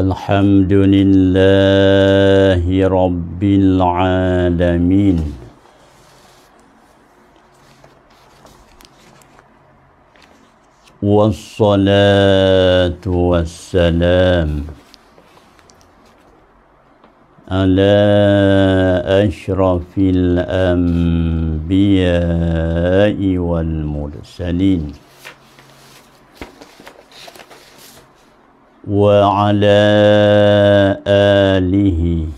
الحمد لله رب العالمين والصلاة والسلام على أشرف الأنبياء والمرسلين وعلى آله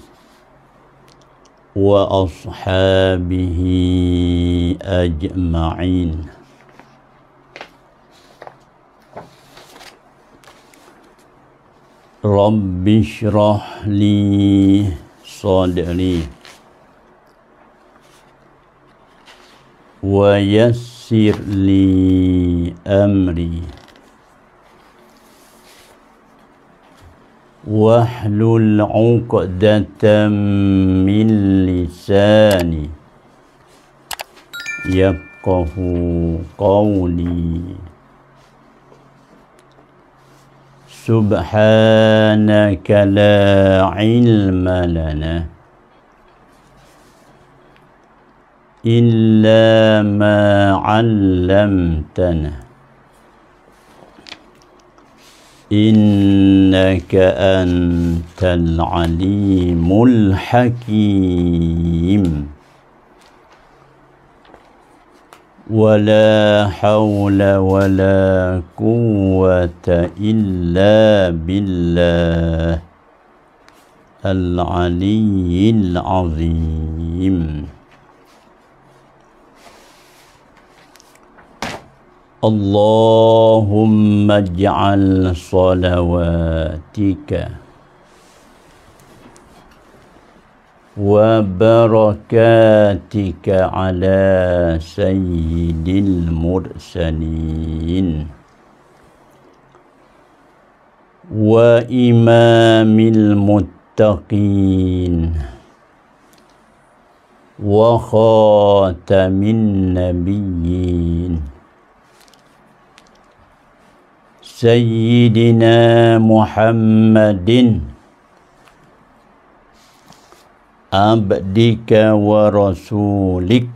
وأصحابه أجمعين رب اشرح لي صدري ويسر لي أمري واحلل عقدة من لساني يفقه قولي سبحانك لا علم لنا إلا ما علمتنا إنك أنت العليم الحكيم ولا حول ولا قوة إلا بالله العلي العظيم اللهم اجعل صلواتك وبركاتك على سيد المرسلين وإمام المتقين وخاتم النبيين سيدنا محمد عبدك ورسولك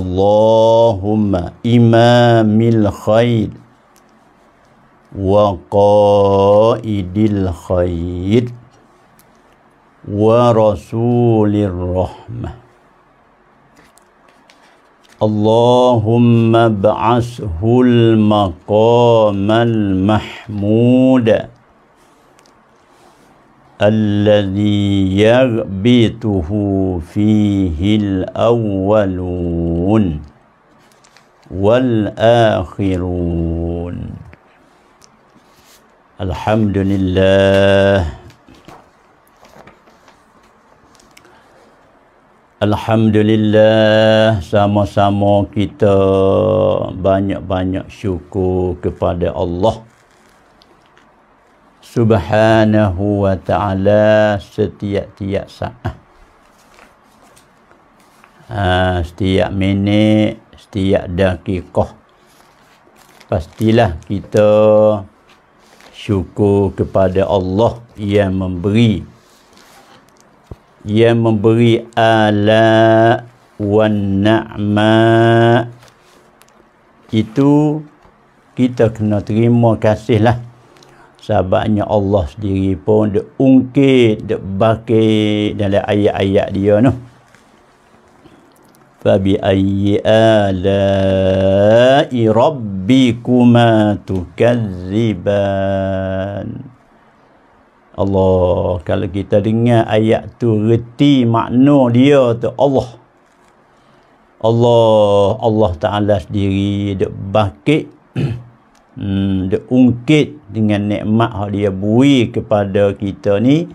اللهم إمام الخير وقائد الخير ورسول الرحمه اللهم ابعثه المقام المحمود الذي يغبطه فيه الأولون والآخرون الحمد لله Alhamdulillah sama-sama kita banyak-banyak syukur kepada Allah Subhanahu wa ta'ala setiap-tiap saat ha, setiap minit setiap dakikah pastilah kita syukur kepada Allah yang memberi yang memberi ala wan na'ma itu kita kena terima kasih lah sahabatnya Allah sendiri pun dia ungkit dia bakit dalam ayat-ayat dia no fabi ayyi ala'i rabbikuma tukazziban Allah kalau kita dengar ayat tu reti makna dia tu Allah Allah Allah Ta'ala sendiri dia bakit hmm, dia ungkit dengan nikmat yang dia bui kepada kita ni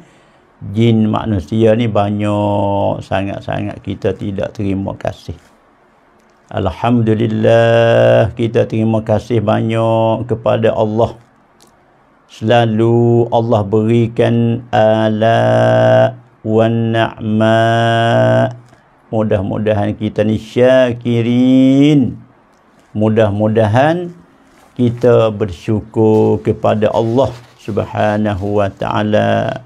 jin manusia ni banyak sangat-sangat kita tidak terima kasih Alhamdulillah kita terima kasih banyak kepada Allah selalu Allah berikan ala wa na'ma mudah-mudahan kita ni syakirin mudah-mudahan kita bersyukur kepada Allah subhanahu wa ta'ala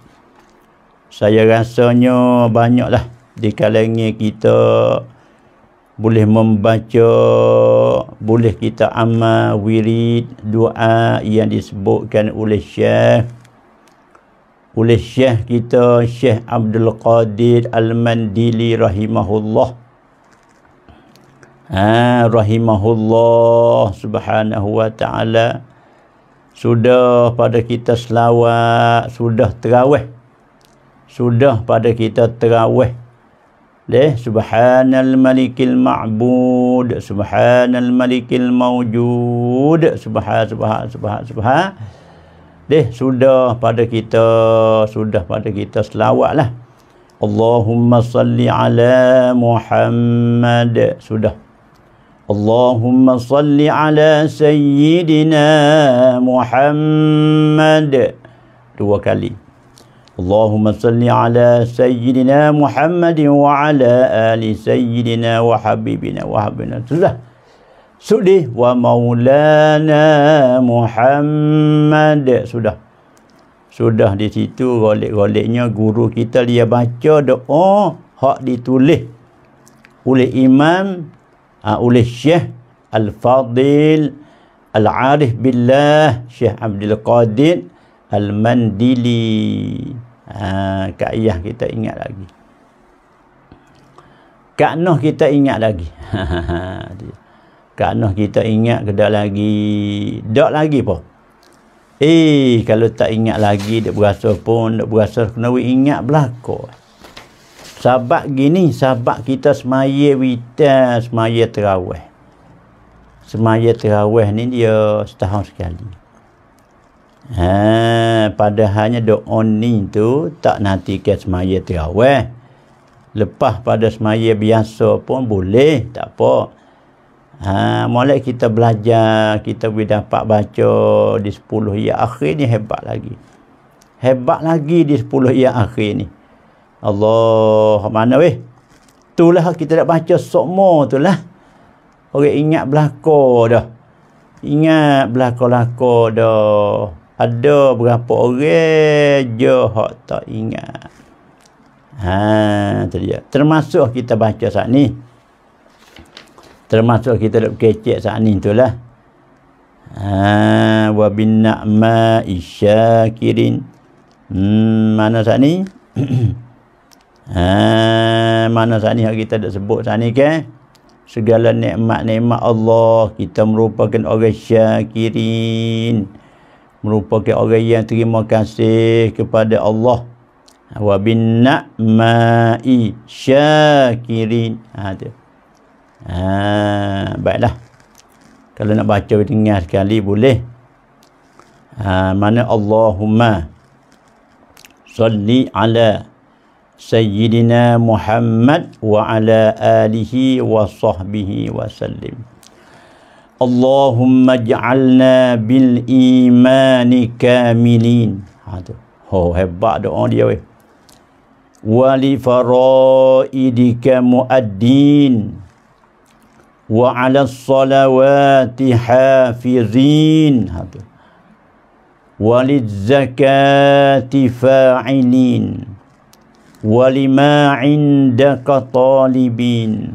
saya rasanya banyaklah di kalangan kita boleh membaca boleh kita amal wirid doa yang disebutkan oleh syekh oleh syekh kita syekh Abdul Qadir Al-Mandili rahimahullah ha rahimahullah subhanahu wa taala sudah pada kita selawat sudah terawih sudah pada kita terawih deh subhanal malikil ma'bud subhanal malikil mawjud Subha Subha Subha Subha deh sudah pada kita sudah pada kita selawatlah Allahumma salli ala Muhammad sudah Allahumma salli ala sayyidina Muhammad dua kali اللهم صل على سيدنا محمد وعلى آل سيدنا وحبيبنا وحبنا تزه سدي ومولانا محمد سدى Sudah di situ golek-goleknya guru kita dia baca doa hak ditulis oleh imam uh, oleh Syekh Al-Fadil Al-Arif Billah Syekh Abdul Qadir Al-Mandili ha, Kak Ayah kita ingat lagi Kak Noh kita ingat lagi Kak Noh kita ingat ke dah lagi Dah lagi pun Eh, kalau tak ingat lagi, dia berasa pun, dia berasa kena ingat belako. Sahabat gini, sahabat kita semaya wita, semaya terawih. Semaya terawih ni dia setahun sekali. Ha, padahalnya doa ni tu tak nanti ke semaya terawih. Eh. Lepas pada semaya biasa pun boleh, tak apa. Ha, mulai kita belajar, kita boleh dapat baca di sepuluh. ia ya akhir ni hebat lagi. Hebat lagi di sepuluh. ia ya akhir ni. Allah mana weh? Itulah kita nak baca semua tu lah. Orang ingat belakang dah. Ingat belakang-belakang dah ada berapa orang je hak tak ingat ha tu dia termasuk kita baca saat ni termasuk kita nak kecek saat ni itulah ha wa bin na'ma isyakirin hmm, mana saat ni ha mana saat ni hak kita nak sebut saat ni ke segala nikmat-nikmat Allah kita merupakan orang syakirin merupakan orang yang terima kasih kepada Allah wa bin na'mai syakirin ha tu ha baiklah kalau nak baca dengan dengar sekali boleh ha mana Allahumma salli ala sayyidina Muhammad wa ala alihi wa sahbihi wa sallim اللهم اجعلنا بالإيمان كاملين هذا هو هبا doa dia ولفرائدك مؤدين وعلى الصلوات حافظين هذا وللزكاة فاعلين ولما عندك طالبين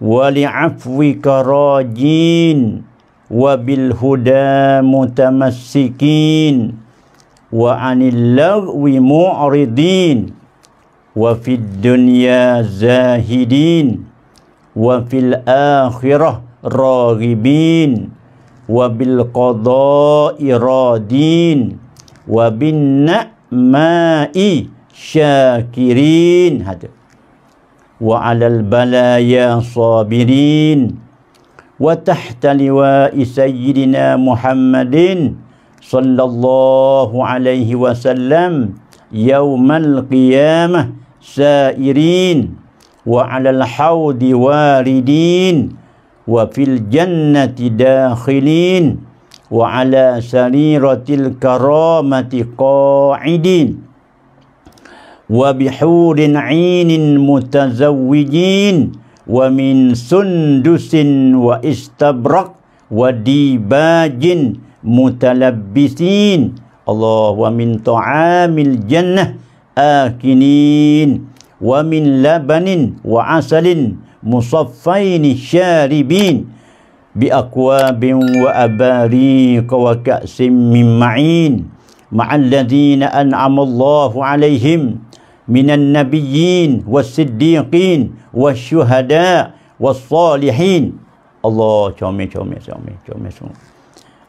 ولعفوك راجين وبالهدى متمسكين وعن اللغو معرضين وفي الدنيا زاهدين وفي الآخرة راغبين وبالقضاء رادين وبالنعماء شاكرين هذا وعلى البلايا صابرين وتحت لواء سيدنا محمد صلى الله عليه وسلم يوم القيامة سائرين وعلى الحوض واردين وفي الجنة داخلين وعلى سريرة الكرامة قاعدين وبحور عين متزوجين ومن سندس واستبرق وديباج متلبسين الله ومن طعام الجنة آكلين ومن لبن وعسل مصفين شاربين بأكواب وأباريق وكأس من معين مع الذين أنعم الله عليهم من النبيين والصديقين والشهداء والصالحين الله شومي شومي شومي شومي شومي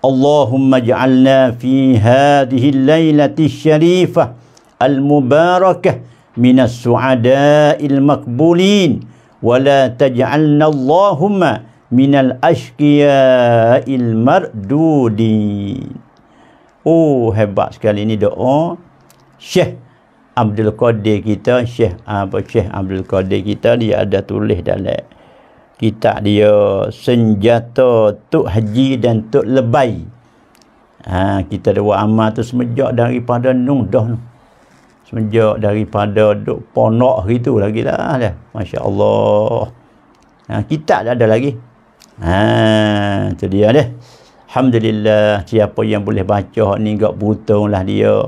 اللهم اجعلنا في هذه الليلة الشريفة المباركة من السعداء المقبولين ولا تجعلنا اللهم من الأشقياء المردودين أوه هبا سكالي ندعو شه Abdul Qadir kita, Syekh apa Syekh Abdul Qadir kita dia ada tulis dalam kitab dia Senjata Tok Haji dan Tok Lebai. Ha, kita dua amal tu semenjak daripada nung dah tu. Semenjak daripada dok ponok gitu lagi lah dah. Masya Allah. Ha, kita dah ada lagi. Ha, tu dia dah. Alhamdulillah siapa yang boleh baca ni gak butung lah dia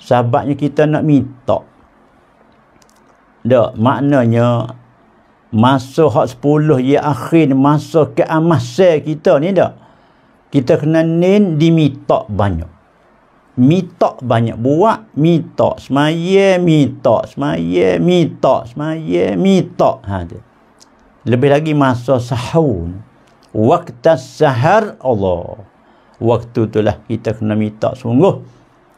sahabatnya kita nak minta tak maknanya masa hak sepuluh, ya akhir masa ke amasa kita ni tak kita kena nin dimitak banyak mitak banyak buat mitak semaya mitak semaya mitak semaya mitak ha tu lebih lagi masa sahur waktu sahar Allah waktu itulah kita kena mitak sungguh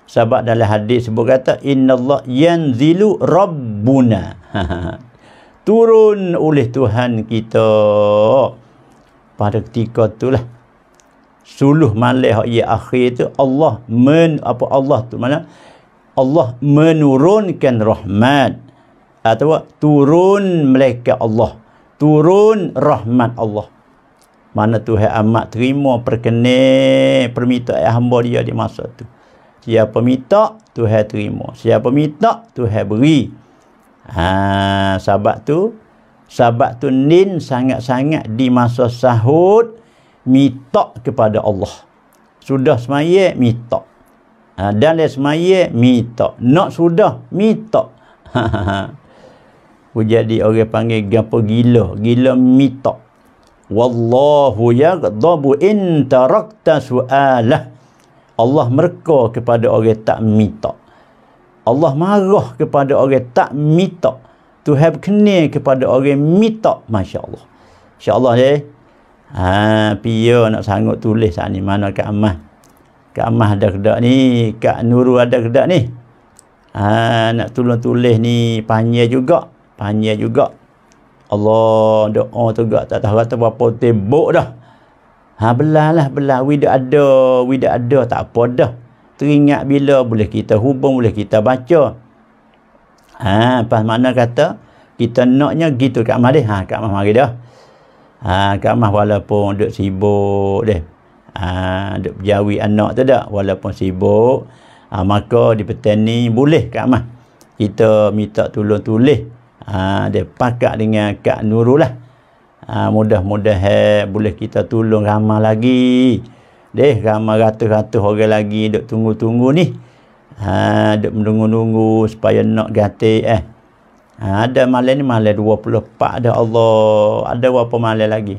sebab dalam hadis sebut kata Inna innallah yanzilu rabbuna turun oleh Tuhan kita pada ketika itulah suluh malaikat ya akhir itu Allah men apa Allah tu mana Allah menurunkan rahmat atau turun malaikat Allah turun rahmat Allah mana Tuhan amat terima perkenan permintaan hamba dia di masa itu siapa minta Tuhan terima siapa minta Tuhan beri ha sahabat tu sahabat tu nin sangat-sangat di masa sahut minta kepada Allah sudah semaya minta ha, dan dia semaya minta nak sudah minta jadi orang panggil gapo gila gila minta wallahu yaghdabu in tarakta su'alah Allah merka kepada orang tak minta. Allah marah kepada orang tak minta. To have kene kepada orang minta. Masya Allah. Insya Allah je. Eh? Ha, pia nak sanggup tulis saat lah ni. Mana Kak Amah? Kak Amah ada kedak ni. Kak Nurul ada kedak ni. Ha, nak tolong tulis ni. Panjir juga. Panjir juga. Allah doa tu gak tak tahu kata berapa tebuk dah. Ha belah lah belah. We dah ada. We dah ada. Tak apa dah. Teringat bila boleh kita hubung. Boleh kita baca. Ha lepas mana kata. Kita naknya gitu Kak Mah deh. Ha Kak Mah mari dah. Ha Kak Mah walaupun duduk sibuk deh. Ha duduk berjawi anak tu dah. Walaupun sibuk. Ha, maka di petang ni boleh Kak Mah. Kita minta tolong tulis. Ha, dia pakat dengan Kak Nurul lah. Ha, mudah-mudahan boleh kita tolong ramah lagi. Deh, ramah ratus-ratus orang lagi duk tunggu-tunggu ni. Ha, duk menunggu-nunggu supaya nak ganti eh. Ha, ada malam ni malam 24 dah Allah. Ada berapa malam lagi?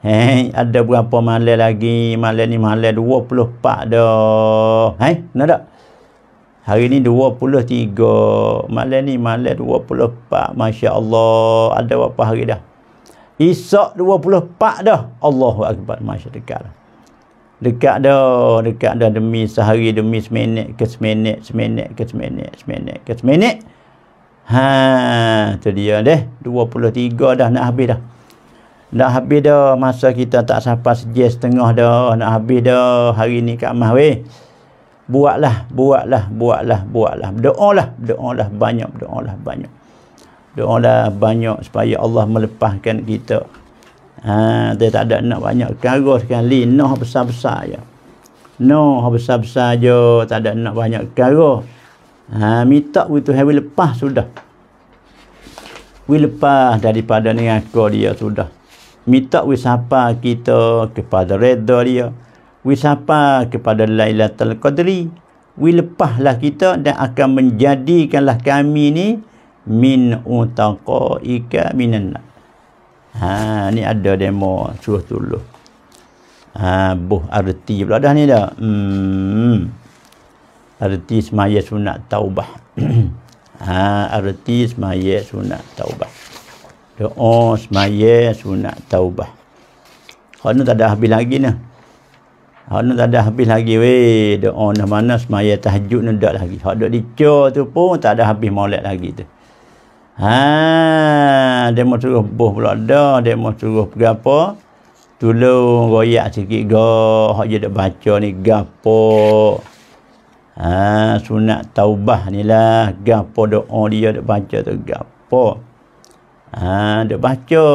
Hei, eh, ada berapa malam lagi? Malam ni malam 24 dah. Hei, eh, nak tak? Hari ni 23. Malam ni malam 24. Masya Allah. Ada berapa hari dah? Isak 24 dah. Allahu Akbar. Masya dekat lah. Dekat dah. Dekat dah demi sehari, demi seminit ke seminit, seminit ke seminit, seminit ke seminit. Ha, tu dia deh. 23 dah nak habis dah. Nak habis dah masa kita tak sampai sejam setengah dah. Nak habis dah hari ni kat mah weh. Buatlah, buatlah, buatlah, buatlah. Berdoalah, berdoalah banyak, berdoalah banyak doalah banyak supaya Allah melepaskan kita ha, dia tak ada nak banyak kara sekali noh besar-besar je noh besar-besar je tak ada nak banyak kara ha, minta itu hari lepas sudah we lepas daripada ni aku dia sudah minta wisapa kita kepada redha dia we kepada lailatul qadri we lepaslah kita dan akan menjadikanlah kami ni min utaqaika minan nar ha ni ada demo suruh tuluh ha buh arti pula dah ni dah hmm arti semaya sunat taubah ha arti semaya sunat taubah doa semaya sunat taubah kalau tu tak ada habis lagi ni kalau tu tak ada habis lagi weh doa mana semaya tahajud ni tak lagi kalau duduk dicor tu pun tak ada habis maulid lagi tu Ah, dia mau suruh buh pula dah. Dia mau suruh pergi apa? Tolong royak sikit gah. Hak je dak baca ni gapo. Ha, sunat taubah ni lah. Gapo doa dia dak baca tu gapo. Ah, ha, dak baca.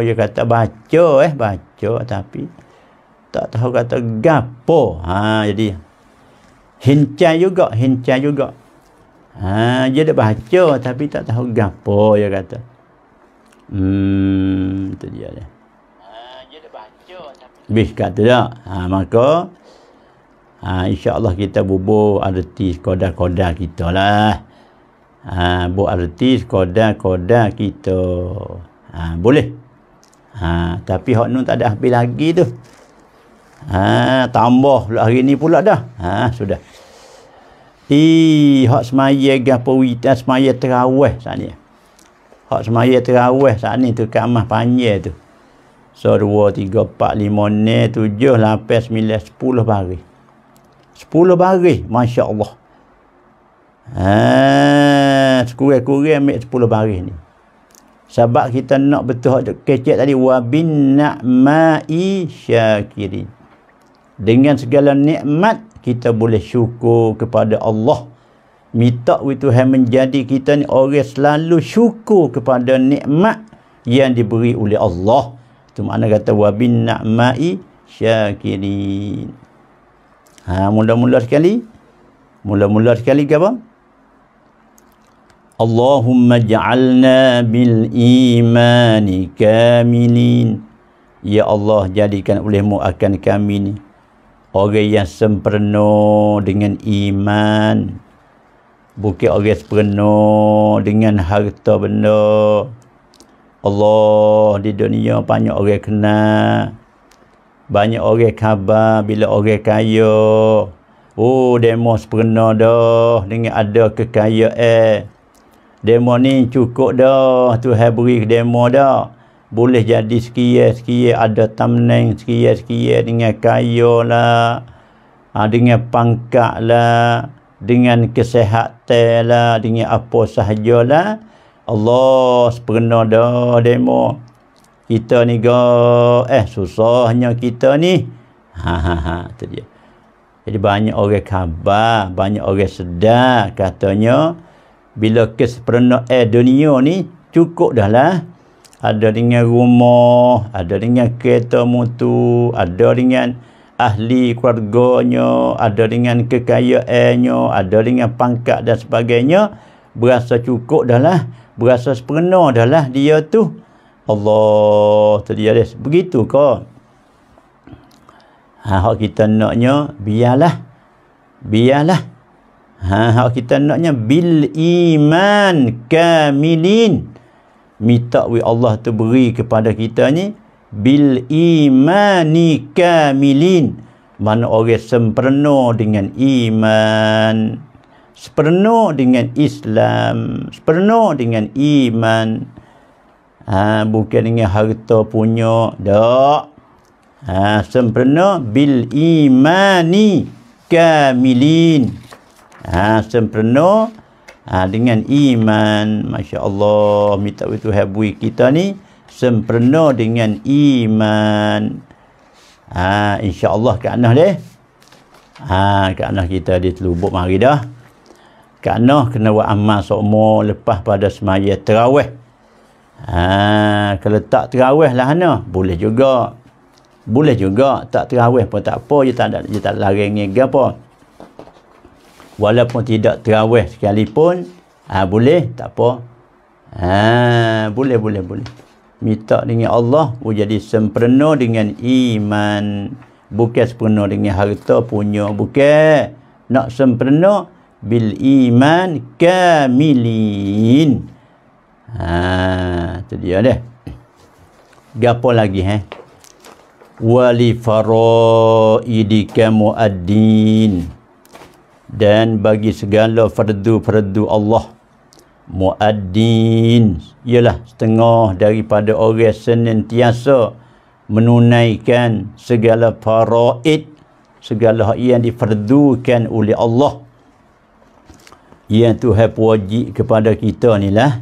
Dia kata baca eh, baca tapi tak tahu kata gapo. Ah, ha, jadi hincai juga, hincai juga. Ha, dia dah baca tapi tak tahu gapo dia kata. Hmm, itu dia dia. Ha, Bih kata tak. Ha, maka ha, insyaAllah kita bubuh arti koda-koda kita lah. Ha, buat arti koda-koda kita. Ha, boleh. Ha, tapi hak nun tak ada habis lagi tu. Ha, tambah pula hari ni pula dah. Ha, sudah i hak semaya gapo wit eh, semaya terawih sat ni hak semaya terawih sat ni tu kamah panjang tu so 2 3 4 5 6 7 8 9 10 hari 10 hari masya-Allah ha sekurang-kurang ambil 10 hari ni sebab kita nak betul hak kecek tadi wa bin na'mai syakirin dengan segala nikmat kita boleh syukur kepada Allah minta yang menjadi kita ni orang selalu syukur kepada nikmat yang diberi oleh Allah itu makna kata wa bin na'mai syakirin ha mula-mula sekali mula-mula sekali ke apa Allahumma ja'alna bil imani kamilin ya Allah jadikan olehmu akan kami ni orang yang sempurna dengan iman bukan orang yang sempurna dengan harta benda Allah di dunia banyak orang kena, banyak orang khabar bila orang kaya oh demo sempurna dah dengan ada kekayaan eh. demo ni cukup dah Tuhan beri demo dah boleh jadi sekian-sekian ada tamneng sekian-sekian dengan kaya lah ha, dengan pangkak lah dengan kesehatan lah dengan apa sahaja lah Allah sepenuhnya dah demo kita ni go eh susahnya kita ni ha ha ha tu dia jadi banyak orang khabar banyak orang sedar katanya bila kesepenuhnya eh, dunia ni cukup dah lah ada dengan rumah, ada dengan kereta mutu, ada dengan ahli keluarganya, ada dengan kekayaannya, ada dengan pangkat dan sebagainya, berasa cukup dahlah, berasa sempurna dahlah dia tu. Allah tadi ada begitu ke? Ha, hak kita naknya biarlah. Biarlah. Ha, hak kita naknya bil iman kamilin minta we Allah beri kepada kita ni bil imani kamilin mana orang sempurna dengan iman sempurna dengan Islam sempurna dengan iman ha, bukan dengan harta punya dak ha, sempurna bil imani kamilin ha, sempurna ha, dengan iman Masya Allah minta itu habui kita ni sempurna dengan iman ha, insya Allah ke anak dia ha, ke anak kita dia terlubuk mari dah ke anak kena buat amal sokmo lepas pada semaya terawih ha, kalau tak terawih lah ana boleh juga boleh juga tak terawih pun tak apa je tak ada je tak lari ngega apa walaupun tidak terawih sekalipun ha, boleh tak apa ha, boleh boleh boleh minta dengan Allah boleh jadi sempurna dengan iman bukan sempurna dengan harta punya bukan nak sempurna bil iman kamilin ha tu dia deh gapo lagi eh wali faraidika muaddin dan bagi segala fardu-fardu Allah muaddin ialah setengah daripada orang senantiasa menunaikan segala faraid segala hak yang diperdukan oleh Allah yang Tuhan wajib kepada kita ni lah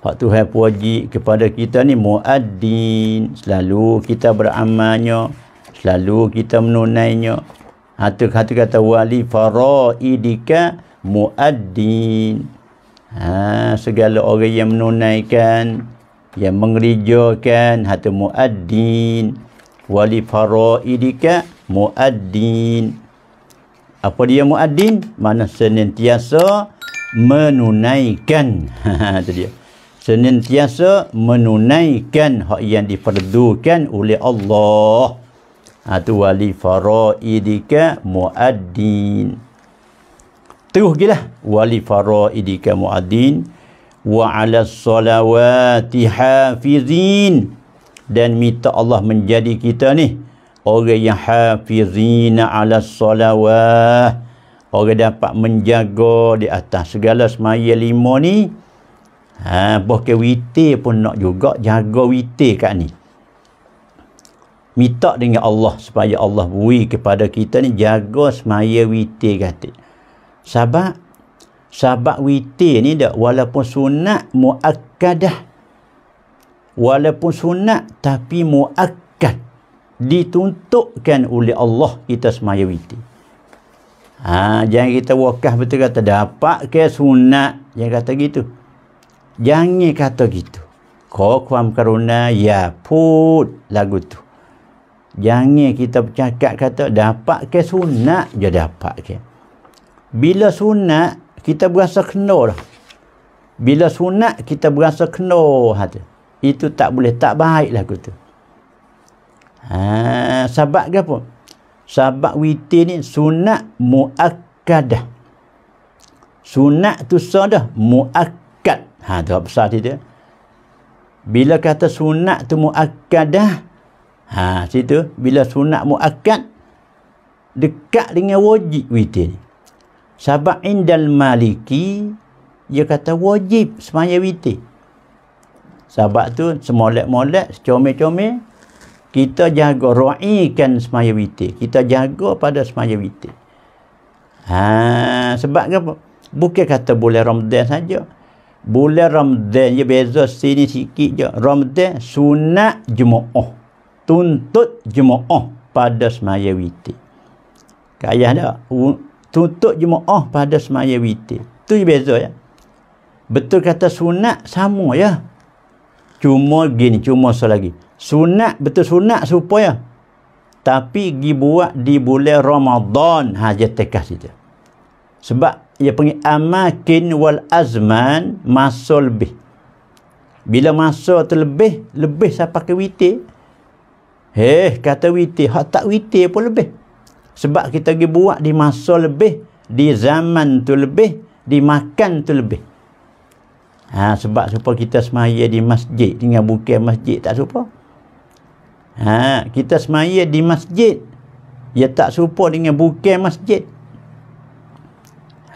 hak Tuhan wajib kepada kita ni muaddin selalu kita beramalnya selalu kita menunainya Hatu hatu kata wali faraidika muaddin. Ha, segala orang yang menunaikan yang mengerjakan hatu muaddin wali faraidika muaddin. Apa dia muaddin? Mana senantiasa menunaikan. Ha dia. Senantiasa menunaikan hak yang diperdukan oleh Allah. Itu ha, wali faraidika muaddin. Teruh gila. Wali faraidika muaddin. Wa ala salawati hafizin. Dan minta Allah menjadi kita ni. Orang yang hafizin ala salawah. Orang dapat menjaga di atas segala semaya lima ni. Ha, Bahkan witi pun nak juga jaga witi kat ni minta dengan Allah supaya Allah beri kepada kita ni jaga semaya witir kata sahabat sahabat witir ni dak walaupun sunat muakkadah walaupun sunat tapi muakkad dituntukkan oleh Allah kita semaya witir ha, jangan kita wakah betul kata dapat ke sunat jangan kata gitu jangan kata gitu kau kuam karuna ya put lagu tu jangan kita bercakap kata dapat ke sunat je dapat ke bila sunat kita berasa kena lah bila sunat kita berasa kena hati itu tak boleh tak baiklah lah kata ha, sahabat ke apa sahabat witi ni sunat mu'akkadah sunat tu sadah mu'akkad ha, tu apa besar dia bila kata sunat tu mu'akkadah Ha, situ bila sunat muakkad dekat dengan wajib witir. Sabak indal maliki dia kata wajib semaya witir. Sabak tu semolek-molek, comel comel kita jaga ru'ikan semaya witir. Kita jaga pada semaya witir. Ha, sebab apa? Bukan kata boleh Ramadan saja. boleh Ramadan je beza sini sikit je. Ramadan sunat jemaah tuntut jemaah pada semaya witi kaya ada tuntut jemaah pada semaya witi tu beza ya betul kata sunat sama ya cuma gini cuma satu lagi sunat betul sunat supaya tapi gi buat di bulan Ramadan haja tekah saja sebab ia panggil amakin wal azman masa lebih bila masa terlebih lebih saya pakai witir Heh, kata witi. Hak tak witi pun lebih. Sebab kita pergi buat di masa lebih. Di zaman tu lebih. Di makan tu lebih. Ha, sebab supaya kita semaya di masjid. Tinggal bukan masjid tak supa. Ha, kita semaya di masjid. ia ya tak supa dengan bukan masjid.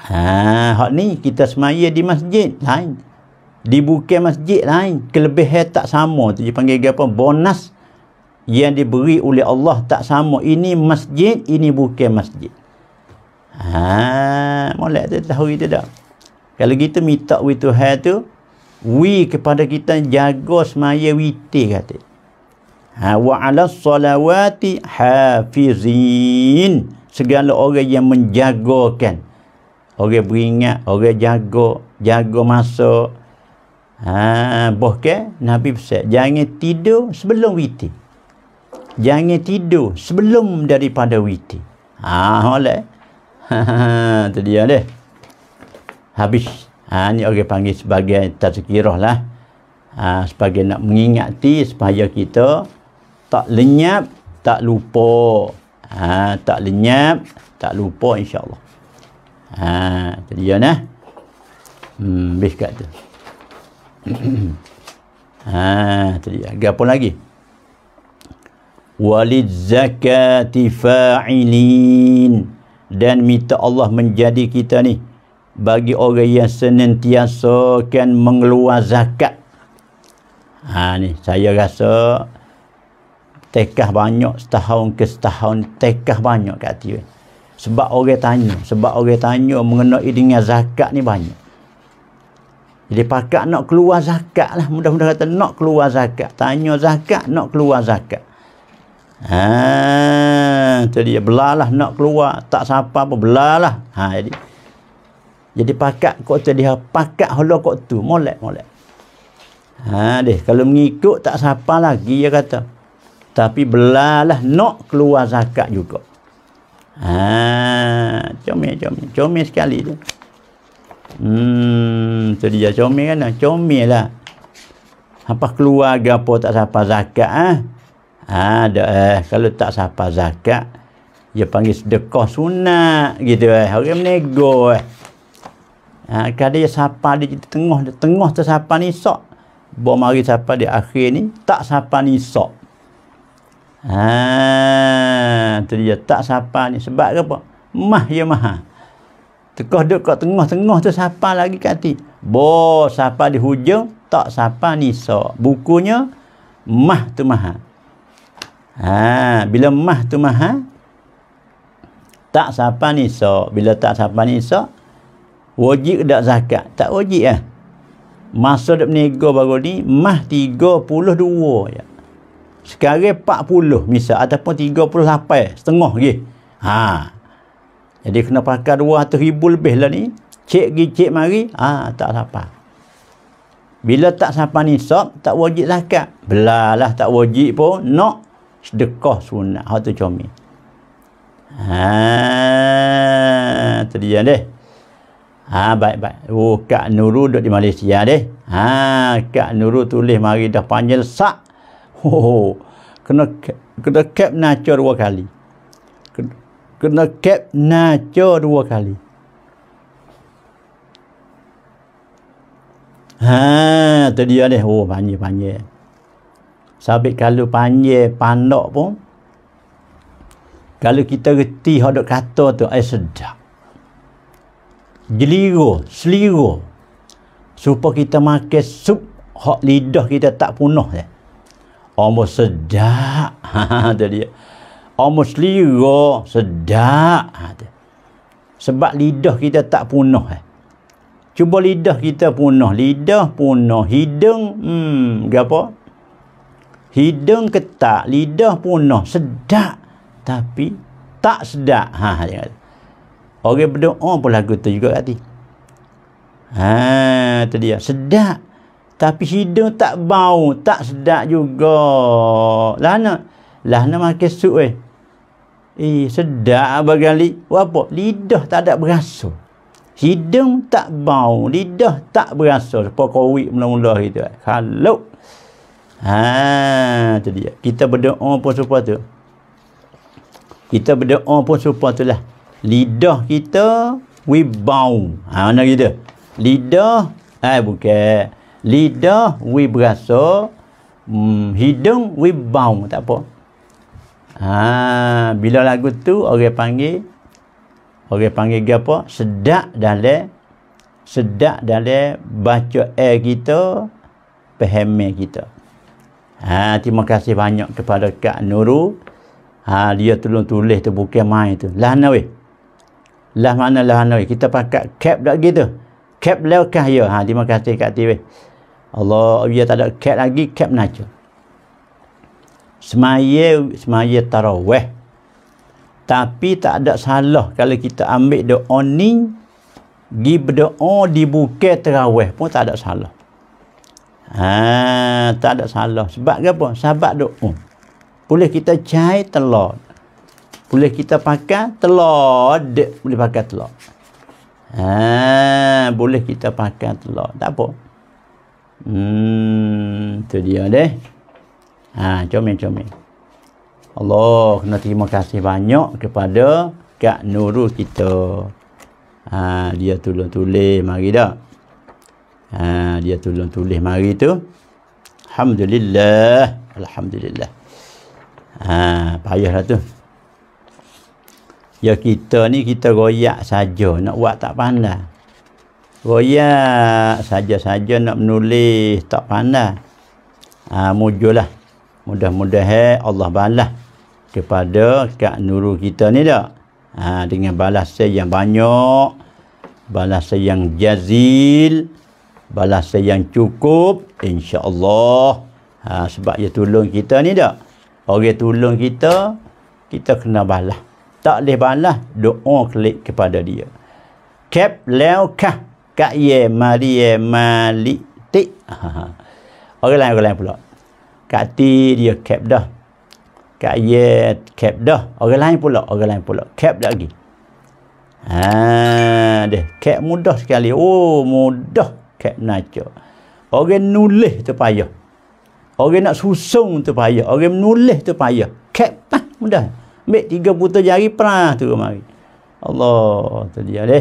Ha, hak ni kita semaya di masjid lain. Di bukan masjid lain. Kelebihan tak sama. Tu dipanggil apa? Bonus yang diberi oleh Allah tak sama ini masjid ini bukan masjid ha molek tu tahu kita dak kalau kita minta we to have tu we kepada kita jaga semaya witi kata ha wa ala salawati hafizin segala orang yang menjagakan orang beringat orang jaga jaga masa ha bahkan nabi pesan jangan tidur sebelum witi jangan tidur sebelum daripada witi. Ha, boleh. Ha, dia deh. Habis. Ha, ni orang panggil sebagai tazkirah lah. Ha, sebagai nak mengingati supaya kita tak lenyap, tak lupa. Ha, tak lenyap, tak lupa Insyaallah. allah Ha, tu dia nah. Hmm, habis kat tu. ha, tu dia. Gapo lagi? walizakati fa'ilin dan minta Allah menjadi kita ni bagi orang yang senantiasa kan mengeluar zakat ha ni saya rasa tekah banyak setahun ke setahun tekah banyak kat dia sebab orang tanya sebab orang tanya mengenai dengan zakat ni banyak jadi pakat nak keluar zakat lah mudah-mudahan kata nak keluar zakat tanya zakat nak keluar zakat Ha, jadi belalah nak keluar tak siapa pun belalah. Ha jadi jadi pakat kok tadi ha pakat hola kok tu molek molek. Ha deh kalau mengikut tak siapa lagi dia kata. Tapi belalah nak keluar zakat juga. Ha comel comel comel sekali tu. Hmm jadi ya comel kan comel lah. Apa keluar apa tak siapa zakat ah. Ha? ada ah, ha, eh kalau tak sapa zakat dia panggil sedekah sunat gitu eh orang menego eh ha, kadang dia sapa di tengah di tengah tu sapa ni sok buat mari sapa di akhir ni tak sapa ni sok ha tu dia tak sapa ni sebab ke apa mah ya maha tekah duk kat tengah-tengah tu sapa lagi kati bo sapa di hujung tak sapa ni sok bukunya mah tu maha Ha, bila mah tu maha ha? tak siapa ni so bila tak siapa ni so wajib dak zakat tak wajib ah eh? masa dak menego baru ni mah 32 ya sekarang 40 misal ataupun 38 setengah gih ha jadi kena pakai 200 ribu lebih lah ni cik gi cik mari ha tak siapa bila tak siapa ni so tak wajib zakat belalah tak wajib pun nak no sedekah sunat hak tu comel ha tadi deh ha baik baik oh kak nuru duduk di malaysia deh ha kak nuru tulis mari dah panjang sak ho oh, kena kena cap nacho dua kali kena cap nacho dua kali ha tadi ya deh oh panjang panjang Sabit kalau panjir pandok pun. Kalau kita reti hak dok kata tu ai eh, sedap. Jeligo, seligo. Supa kita makan sup hak lidah kita tak punah je. Amo sedap. Ha dia. Amo seligo sedap. Ha Sebab lidah kita tak punah eh. Cuba lidah kita punah, lidah punah, hidung hmm gapo? hidung ketak lidah punah sedap tapi tak sedap ha jangan ha, orang berdoa pun lagu tu juga tadi ha tu dia sedap tapi hidung tak bau tak sedap juga lah nak lah nak makan sup eh eh sedap bagali apa lidah tak ada berasa hidung tak bau lidah tak berasa sebab covid mula-mula gitu eh. kalau Ha, tu dia. Kita berdoa pun serupa tu. Kita berdoa pun serupa tu lah. Lidah kita, we bau. Ha, mana kita? Lidah, eh bukan. Lidah, we berasa. Hmm, hidung, we bau. Tak apa. Ha, bila lagu tu, orang panggil, orang panggil apa? Sedak dalam, sedak dalam baca air kita, pahamnya kita. Ha, terima kasih banyak kepada Kak Nuru. Ha, dia tolong tulis tu bukan main tu. Lah nawe. Lah mana lah nawe. Kita pakai cap dah gitu. Cap lewakah ya. Ha, terima kasih Kak Tiwe. Allah, dia tak ada cap lagi. Cap naja. Semaya, semaya taraweh. Tapi tak ada salah kalau kita ambil give ni. Gi di bukit teraweh pun tak ada salah. Ha, tak ada salah. Sebab apa? Sahabat duk. Oh. Boleh kita cai telur. Boleh kita pakai telur. Dek. Boleh pakai telur. Ha, boleh kita pakai telur. Tak apa. Hmm, tu dia deh. Ha, comel, comel. Allah kena terima kasih banyak kepada Kak Nurul kita. Ha, dia tulis-tulis. Mari dah ha, dia tolong tulis mari tu Alhamdulillah Alhamdulillah ha, payahlah tu ya kita ni kita royak saja nak buat tak pandai royak saja-saja nak menulis tak pandai ha, mujulah mudah-mudahan eh, Allah balas kepada Kak Nuru kita ni tak ha, dengan balasan yang banyak balasan yang jazil balasan yang cukup insya-Allah. Ha sebab dia tolong kita ni tak? Orang tolong kita, kita kena balas. Tak boleh balas, doa klik kepada dia. Kep leuka ka ye mari ye mali ti. Ha, ha. Orang lain orang lain pula. Kati dia kep dah. Kak ye kep dah. Orang lain pula, orang lain pula. Kep lagi. Ha, deh, kep mudah sekali. Oh, mudah sikit menaja. Orang nulis tu payah. Orang nak susung tu payah. Orang menulis tu payah. Kepah mudah. Ambil tiga buta jari perah tu kemari. Allah tadi ada.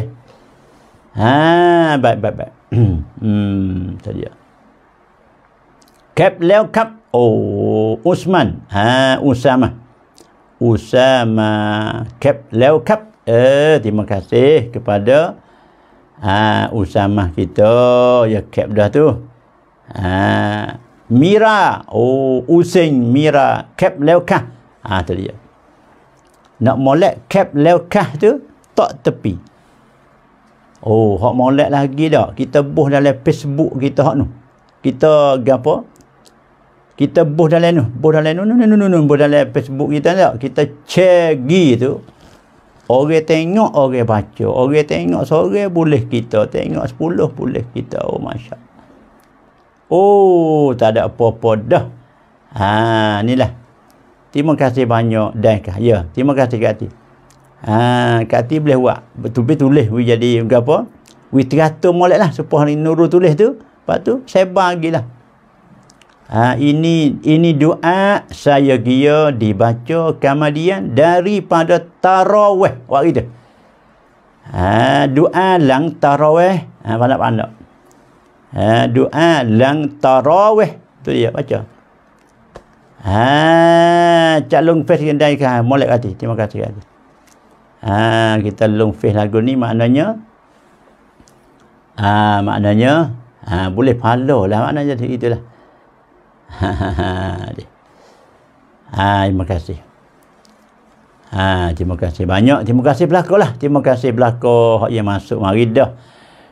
Ha, baik baik baik. hmm, tadi. Kep leo kap. Oh, Usman. Ha, Usama. Usama kep leo kap. Eh, terima kasih kepada ha, Usamah kita ya kep dah tu ha, Mira oh, Using Mira kep lewkah ha, tu dia nak molek kep lewkah tu tak tepi oh hok molek lagi dah kita buh dalam facebook kita hok nu kita gapo kita buh dalam nu buh dalam nu nu nu nu buh dalam facebook kita tak kita cegi tu Orang tengok, orang baca. Orang tengok sore boleh kita. Tengok sepuluh boleh kita. Oh, Masya Oh, tak ada apa-apa dah. Ha, inilah. Terima kasih banyak. Dan, ya, terima kasih Kak Ti. Ha, Kak Ti boleh buat. Tapi tulis, we jadi apa? We teratur molek lah. Supaya hari nurul tulis tu. Lepas tu, saya lah. Ha, ini ini doa saya gia dibaca kemudian daripada taraweh waktu itu. Ha, doa lang taraweh. Ha, Pandak-pandak. Ha, doa lang taraweh tu dia baca. Ha, Cak Long Fis yang dah ikan. Mulai hati. Terima kasih. Hati. Ha, kita Long Fis lagu ni maknanya. Ha, maknanya. Ha, boleh follow lah maknanya. lah. Ha, ha, terima kasih. Ha, terima kasih banyak. Terima kasih belakang lah. Terima kasih belakang yang masuk mari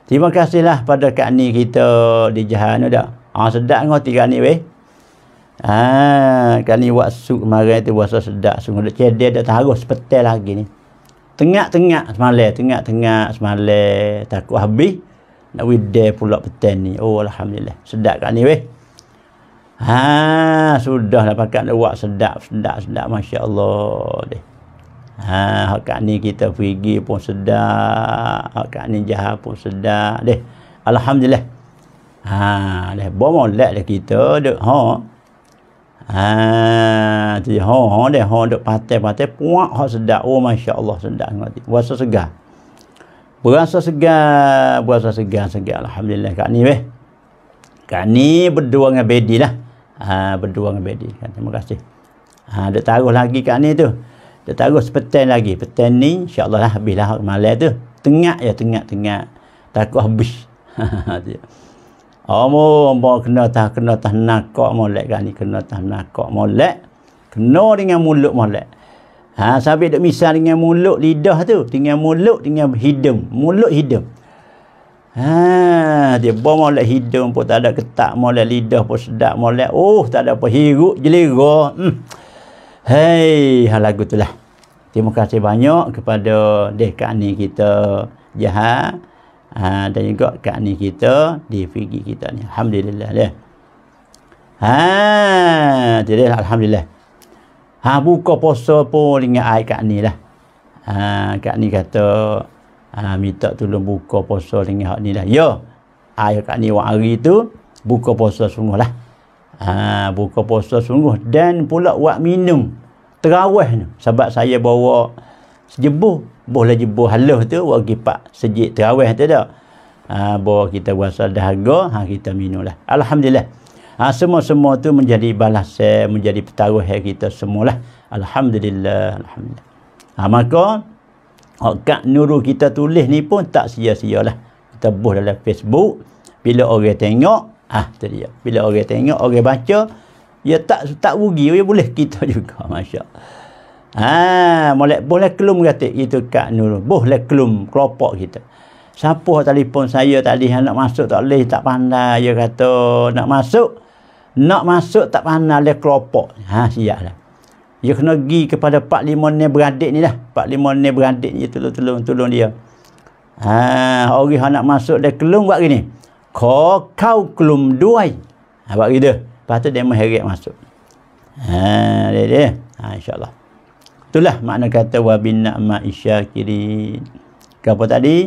Terima kasih lah pada kat ni kita di jahat ni dah. Ha, sedap ngau tiga ni weh. Ha, kali buat suk kemarin tu buat sedap. Semua dah cedek dah taruh sepetel lagi ni. Tengah-tengah semalai. Tengah-tengah semalai. Takut habis. Nak wideh pula petel ni. Oh, Alhamdulillah. Sedap kat ni weh. Ha, sudah dah pakat dah buat sedap, sedap, sedap. Masya Allah. Deh. Ha, hakak ni kita pergi pun sedap. Hakak ni jahat pun sedap. Deh. Alhamdulillah. Ha, deh. Bawa lek dah kita. Dek, ha. Ha, tu ha, ha, deh. Ha, dek patah-patah. Puak, ha, sedap. Oh, Masya Allah, sedap. Rasa segar. Berasa segar. Berasa segar, segar. Alhamdulillah. Kak ni, weh. Kak ni berdua dengan bedi lah ha, berdua dengan Bedi ha, kan. terima kasih ha, dia taruh lagi kat ni tu dia taruh sepetan lagi petan ni insyaAllah lah habis lah malam tu tengah ya tengah tengah takut habis Oh, mau ha, kena tak kena tak nak molek kan ni kena tak nak molek kena dengan mulut molek ha sabit dak misal dengan mulut lidah tu dengan mulut dengan hidung mulut hidung Ha, dia bom oleh hidung pun tak ada ketak molek lidah pun sedap molek. Oh, tak ada apa hirup jelira. Hmm. Hei, ha lagu tu lah. Terima kasih banyak kepada dekat ni kita jahat. Ha, dan juga kat ni kita di figi kita ni. Alhamdulillah ha, dia. Ha, jadi alhamdulillah. Ha buka puasa pun dengan air kat ni lah. Ha, kat ni kata ha, minta tolong buka puasa dengan hak ni lah ya ayat ah, kat ni hari tu buka puasa sungguh lah ha, ah, buka puasa sungguh dan pula wak minum terawih ni sebab saya bawa sejebuh boleh jebuh halus tu bagi pak sejik terawih tu tak ha, bawa kita berasa dahaga ha, kita minum lah Alhamdulillah ha, semua-semua tu menjadi balas menjadi petaruh kita semualah Alhamdulillah Alhamdulillah ha, maka hak kad nurul kita tulis ni pun tak sia-sia lah kita buh dalam Facebook bila orang tengok ah tu dia bila orang tengok orang baca ya tak tak rugi ya boleh kita juga masya ah boleh boleh kelum kata itu kad nurul boleh kelum kelopak kita siapa telefon saya tadi ah, nak masuk tak boleh tak pandai Ya kata nak masuk nak masuk tak pandai dia kelopak ha ah, siap lah dia kena pergi kepada Pak Limon ni beradik ni lah Pak Limon ni beradik ni tolong tolong tolong dia ha, orang nak masuk dia kelum buat gini kau kelum duai ha, buat gitu lepas tu dia meheret masuk ha, dia dia ha, insyaAllah itulah makna kata wa bin na'ma isyakirin kenapa tadi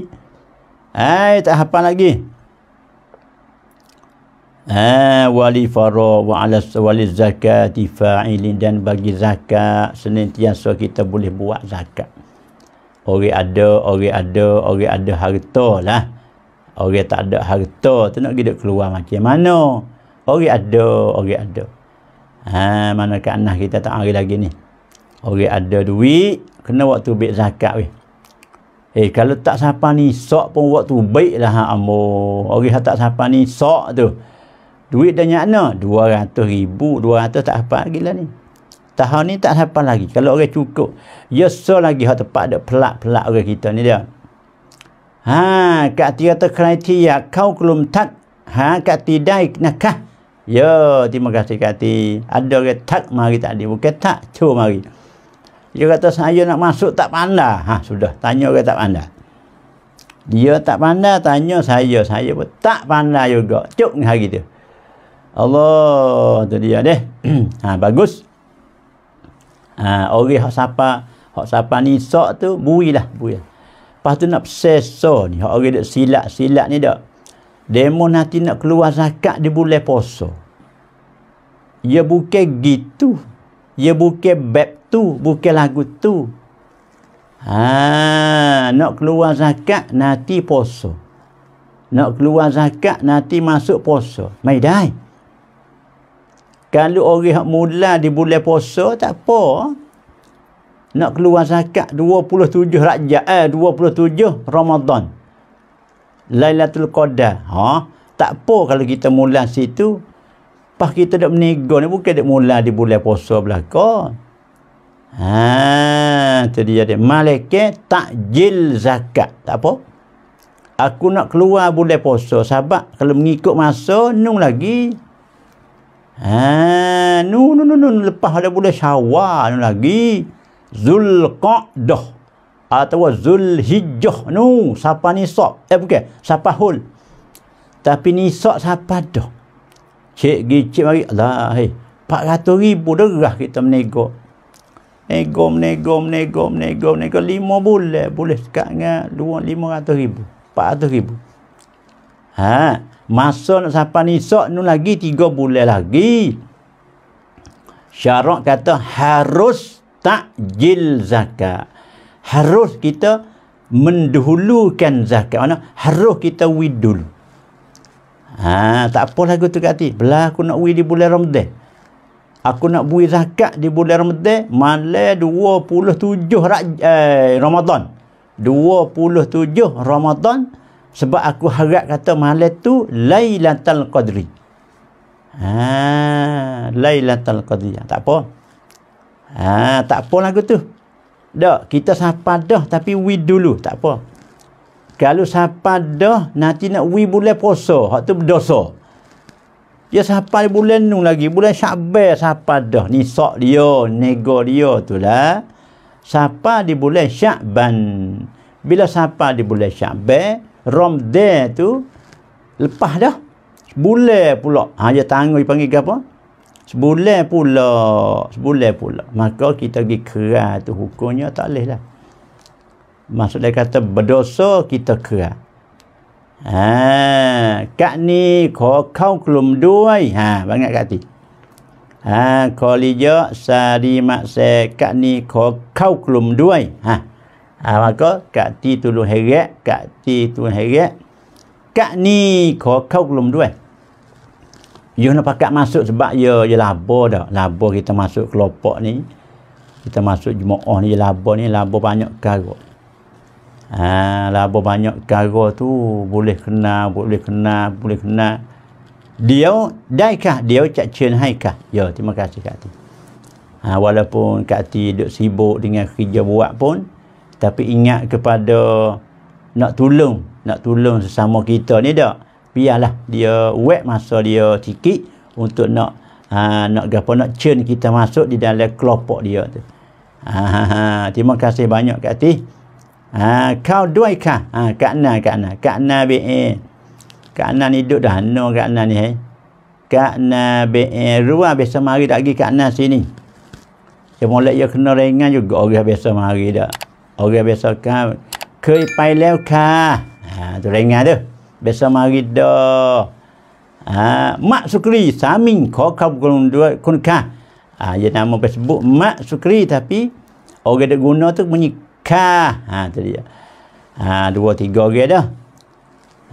Hai, tak hafal lagi. Ha, wali faro wa ala wali zakat fa'ilin dan bagi zakat senantiasa kita boleh buat zakat orang ada orang ada orang ada harta lah orang tak ada harta tu nak hidup keluar macam mana orang ada orang ada ha mana ke anak kita tak hari lagi ni orang ada duit kena waktu baik zakat weh Eh kalau tak sapa ni sok pun waktu baiklah ha ambo. Orang tak sapa ni sok tu. Duit dah nyakna, ribu, dua ratus tak apa lagi lah ni. Tahun ni tak apa lagi. Kalau orang cukup, ya so lagi hak tepat ada pelak-pelak orang kita ni dia. Ha, kat tiga terkaiti ya, kau belum tak. Ha, kat tidai nakah. Ya, terima kasih kat Ada orang tak mari tadi. Bukan tak, cuba mari. Dia kata saya nak masuk tak pandai. Ha, sudah. Tanya orang tak pandai. Dia tak pandai, tanya saya. Saya pun tak pandai juga. Cuk ni hari dia. Allah tu dia deh. ha bagus. Ha orang hak siapa hak siapa ni sok tu builah buil. Lah. Lepas tu nak seso ni hak orang dak silat-silat ni dak. Demo nanti nak keluar zakat di bulan puasa. Ya bukan gitu. Ya bukan bab tu, bukan lagu tu. Ha nak keluar zakat nanti puasa. Nak keluar zakat nanti masuk puasa. Mai dai. Kalau orang yang mula di bulan puasa, tak apa. Nak keluar zakat 27 rakyat, eh, 27 Ramadan. Lailatul Qadar. Ha? Tak apa kalau kita mula situ. Pas kita nak menegur ni, bukan nak mula di bulan puasa belakang. Ha, itu dia dia. Malaikat takjil zakat. Tak apa. Aku nak keluar bulan puasa. Sebab kalau mengikut masa, nung lagi. Ha, nu nu nu nu lepas ada bulan Syawal nu lagi Zulqa'dah atau Zulhijjah nu siapa ni sok? Eh bukan, siapa hul? Tapi ni sok siapa dah? Cik gi cik mari lah hei. 400,000 derah kita menego. Nego menego menego menego nego lima bulan boleh dua sekat dengan 2 500,000. ribu, Ha masa nak sampai nisak nun lagi tiga bulan lagi syarat kata harus takjil zakat harus kita mendahulukan zakat mana harus kita wid dulu ha tak apa lagu tu kata belah aku nak wid di bulan Ramadan aku nak buih zakat di bulan Ramadan malam 27 eh, Ramadan 27 Ramadan sebab aku harap kata malam tu lailatul qadri ha lailatul qadri tak apa ha tak apa lagu tu dak kita sapa dah tapi wi dulu tak apa kalau sapa dah nanti nak wi bulan puasa hak tu berdosa dia sampai bulan nu lagi bulan syaban sapa dah ni sok dia nego dia tu lah Sapa di bulan syaban bila sapa di bulan syaban rom there tu lepas dah sebulan pula ha dia tangguh dia panggil ke apa sebulan pula sebulan pula maka kita pergi kerah tu hukumnya tak boleh lah maksudnya kata berdosa kita kerah ha kat ni kau kau kelum duai ha banyak kati ha kau lijak sari maksa kat ni kau kau kelum duai ha Ha, maka kat ti tulung heret, kat ti tulung heret. Kat ni kau kau belum dua. Ia nak pakat masuk sebab ia, ia labo dah. Labo kita masuk kelopok ni. Kita masuk jemaah ni, labo ni, labo banyak karo. Ha, ah, labo banyak karo tu boleh kena, boleh kena, boleh kena. Dia, daikah? Dia cak cien haikah? Ya, terima kasih Kak Ti. Ha, walaupun Kak Ti duduk sibuk dengan kerja buat pun, tapi ingat kepada nak tolong nak tolong sesama kita ni tak biarlah dia wet masa dia sikit untuk nak ha, nak gapo nak cern kita masuk di dalam kelompok dia tu ha, ha, ha. terima kasih banyak Kak Tih ha, kau duai kah ha, Kak Na Kak Na Kak Na B.A Kak Na ni duduk dah no Kak Na ni hey. Eh. Kak Na B.A ruang biasa mari tak pergi Kak Na sini dia boleh dia kena ringan juga orang biasa mari tak orang besok kau kau pergi lew kah ha, tu lain dengar tu besok mari dah ha, Mak Sukri Samin kau kau kun kun kah ha, dia nama Facebook Mak Sukri tapi orang dia guna tu bunyi kah ha, tu dia ha, dua tiga orang dah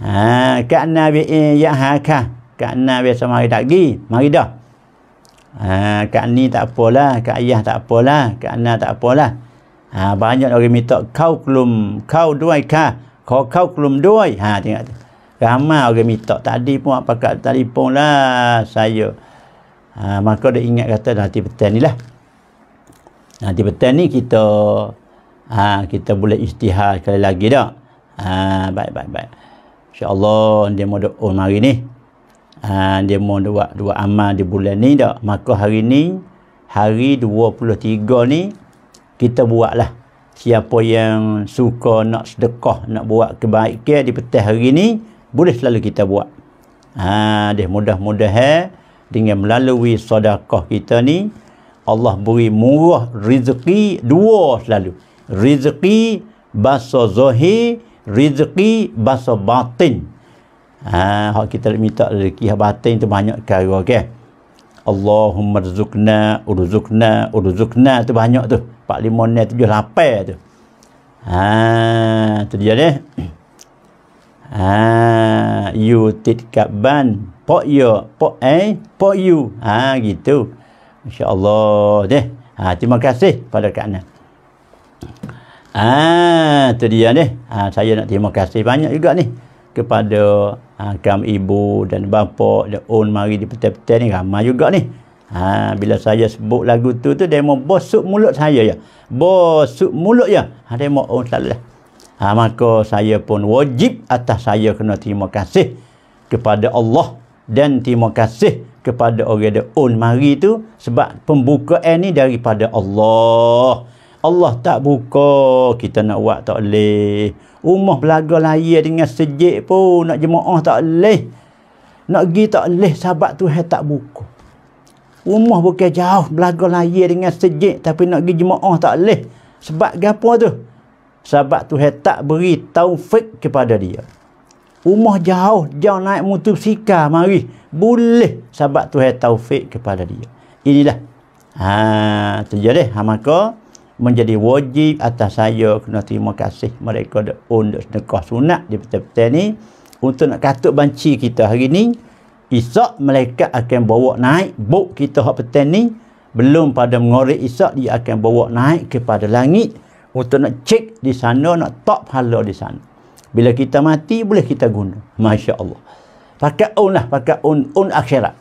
ha, kak nabi eh, ya ha kah kak nabi besok mari tak pergi mari dah Ha, kak ni tak apalah, kak ayah tak apalah, kak anak tak apalah ha, banyak orang minta kau kelum kau duai ka kau kau kelum duai ha tengok tu ramai orang minta tadi pun apa kat telefon lah saya ha, maka dia ingat kata nanti petang ni lah nanti petang ni kita ha, kita boleh istihar sekali lagi dah ha, baik baik baik Allah dia mau doa hari ni ha, dia mau dua dua amal di bulan ni dah maka hari ni hari 23 ni kita buatlah siapa yang suka nak sedekah nak buat kebaikan di petang hari ni boleh selalu kita buat ha deh mudah-mudahan mudah dengan melalui sedekah kita ni Allah beri murah rezeki dua selalu rezeki bahasa zahir rezeki bahasa batin ha hak kita minta rezeki batin tu banyak cara okey Allahumma rizukna uruzukna, uruzukna, tu banyak tu Pak limonnya 6, 7, 8 tu ha, tu dia ni ha, you titkat ban pok yo pok eh pok you ha, gitu insyaAllah deh ha, terima kasih pada Kak Ana ha, tu dia ni ha, saya nak terima kasih banyak juga ni kepada Kam ah, ibu dan bapa dan on mari di peti petai ni ramai juga ni ha, bila saya sebut lagu tu tu demo bosuk mulut saya ya bosuk mulut ya ha, demo on salah ha, maka saya pun wajib atas saya kena terima kasih kepada Allah dan terima kasih kepada orang yang on mari tu sebab pembukaan ni daripada Allah Allah tak buka kita nak buat tak boleh Rumah belaga layar dengan sejik pun nak jemaah tak leh. Nak pergi tak leh sahabat tu hai tak buku. Rumah bukan jauh belaga layar dengan sejik tapi nak pergi jemaah tak leh. Sebab gapo tu? Sahabat tu hai tak beri taufik kepada dia. Rumah jauh, jauh naik mutu sika mari. Boleh sahabat tu hai taufik kepada dia. Inilah. Ha, terjadi. Ha, maka. Ha, menjadi wajib atas saya kena terima kasih mereka ada undur sedekah sunat di petai-petai ni untuk nak katuk banci kita hari ni isak mereka akan bawa naik buk kita hak petai ni belum pada mengorek isak dia akan bawa naik kepada langit untuk nak cek di sana nak top pahala di sana bila kita mati boleh kita guna Masya Allah pakai un lah pakai un un akhirat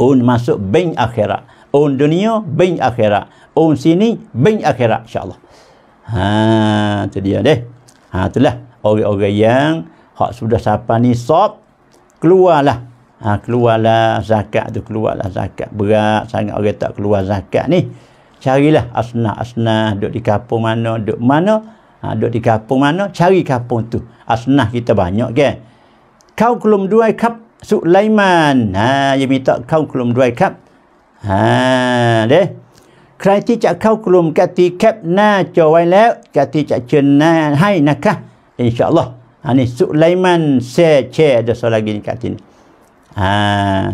un masuk bank akhirat un dunia bank akhirat Oh sini bin akhirat insyaAllah. Ha tu dia deh. Ha itulah orang-orang yang hak sudah siapa ni sob keluarlah. Ha keluarlah zakat tu keluarlah zakat. Berat sangat orang tak keluar zakat ni. Carilah asnah-asnah duduk di kampung mana, duduk mana? Ha duduk di kampung mana? Cari kampung tu. Asnah kita banyak kan. Kau kelum dua kap Sulaiman. Ha dia minta kau kelum dua kap. Ha deh. ใครที่จะเข้ากลุ่มกติแคปหน้าจอไว้แล้วกติจะเชิญหน้าให้นะคะอินชาอัลลอฮ์อันนี้สุไลมันเซเชเดอสลากินกติอ่า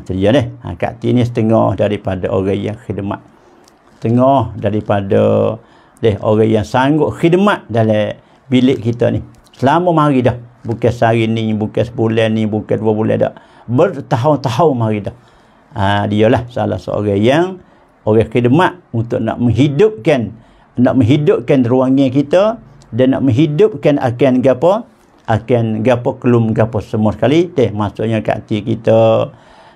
ทีเดียวเนี่ยกตินี่สตงอ ha, ha, ha, daripada orang yang khidmat สตงอ daripada เด็ orang yang sanggup khidmat dalam bilik kita ni selama mari dah bukan sehari ni bukan sebulan ni bukan dua bulan dah bertahun-tahun mari dah ah dialah salah seorang yang orang kedemak untuk nak menghidupkan nak menghidupkan ruangnya kita dan nak menghidupkan akan gapo akan gapo kelum gapo semua sekali teh maksudnya kat hati kita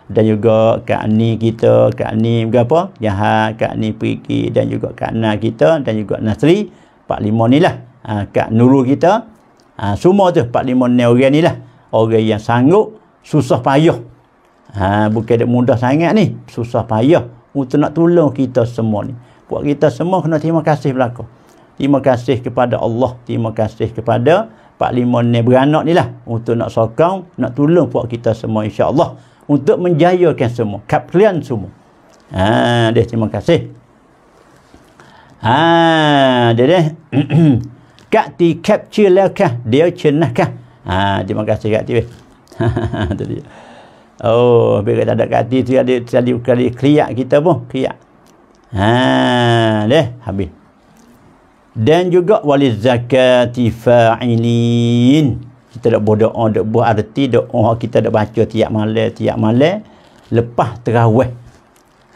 dan juga kat ni kita kat ni gapo jahat kat ni pergi dan juga kat na kita dan juga nasri pak lima ni lah ha, kat nurul kita ha, semua tu pak lima ni orang ni lah orang yang sanggup susah payah ha, bukan mudah sangat ni susah payah untuk nak tolong kita semua ni buat kita semua kena terima kasih berlaku terima kasih kepada Allah terima kasih kepada Pak Lima ni beranak ni lah untuk nak sokong nak tolong buat kita semua insya Allah untuk menjayakan semua kaplian semua ha, dia terima kasih ha, dia deh. kak di capture lah kah dia cenah kah ha, terima kasih kak tiba ha, ha, Oh, bila tak ada hati tu ada sekali kali kriak kita pun, kriak. Ha, deh, habis. Dan juga waliz zakati fa'ilin. Kita dak berdoa dak buat arti doa oh, kita dak baca tiap malam tiap malam lepas terawih.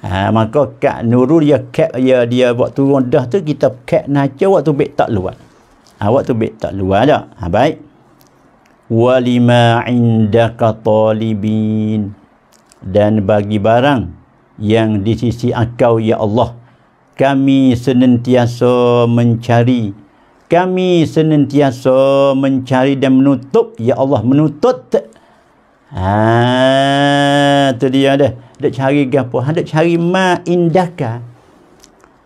Ha, maka kat nurul ya kat ya dia buat turun dah tu kita kat naca waktu bet tak luar. Ha, waktu bet tak luar dak. Ha, baik walima indaka talibin dan bagi barang yang di sisi engkau ya Allah kami senantiasa mencari kami senantiasa mencari dan menutup ya Allah menutup ha tu dia dah dah cari gapo hendak ha, cari ma indaka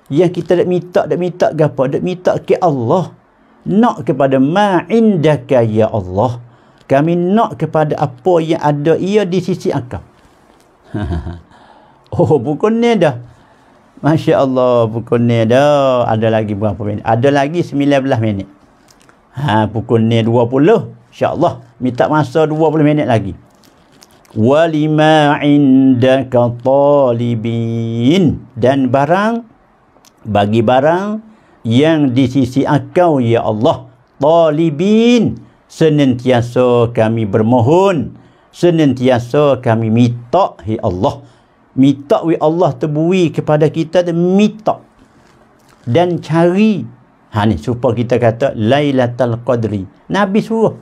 yang kita nak minta nak minta gapo nak minta ke Allah nak kepada ma indaka ya Allah kami nak kepada apa yang ada ia di sisi engkau oh bukan ni dah Masya Allah pukul ni dah ada lagi berapa minit ada lagi 19 minit ha, pukul ni 20 Insya Allah minta masa 20 minit lagi walima indaka talibin dan barang bagi barang yang di sisi engkau ya Allah talibin senantiasa kami bermohon senantiasa kami minta hi Allah minta wi Allah tebui kepada kita dan mitak. dan cari ha ni supaya kita kata lailatul qadri nabi suruh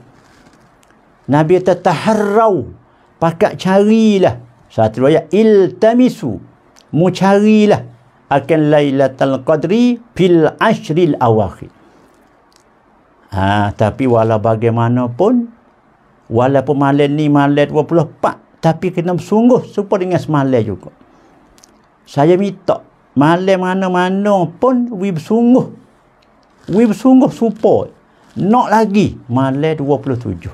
nabi tataharrau pakak carilah satu ayat il mu carilah akan lailatul qadri fil ashril awakhir Ha, tapi walau bagaimanapun, walaupun malam ni malam 24, tapi kena bersungguh serupa dengan semalam juga. Saya minta, malam mana-mana pun, we bersungguh. We bersungguh serupa. Nak lagi malam 27.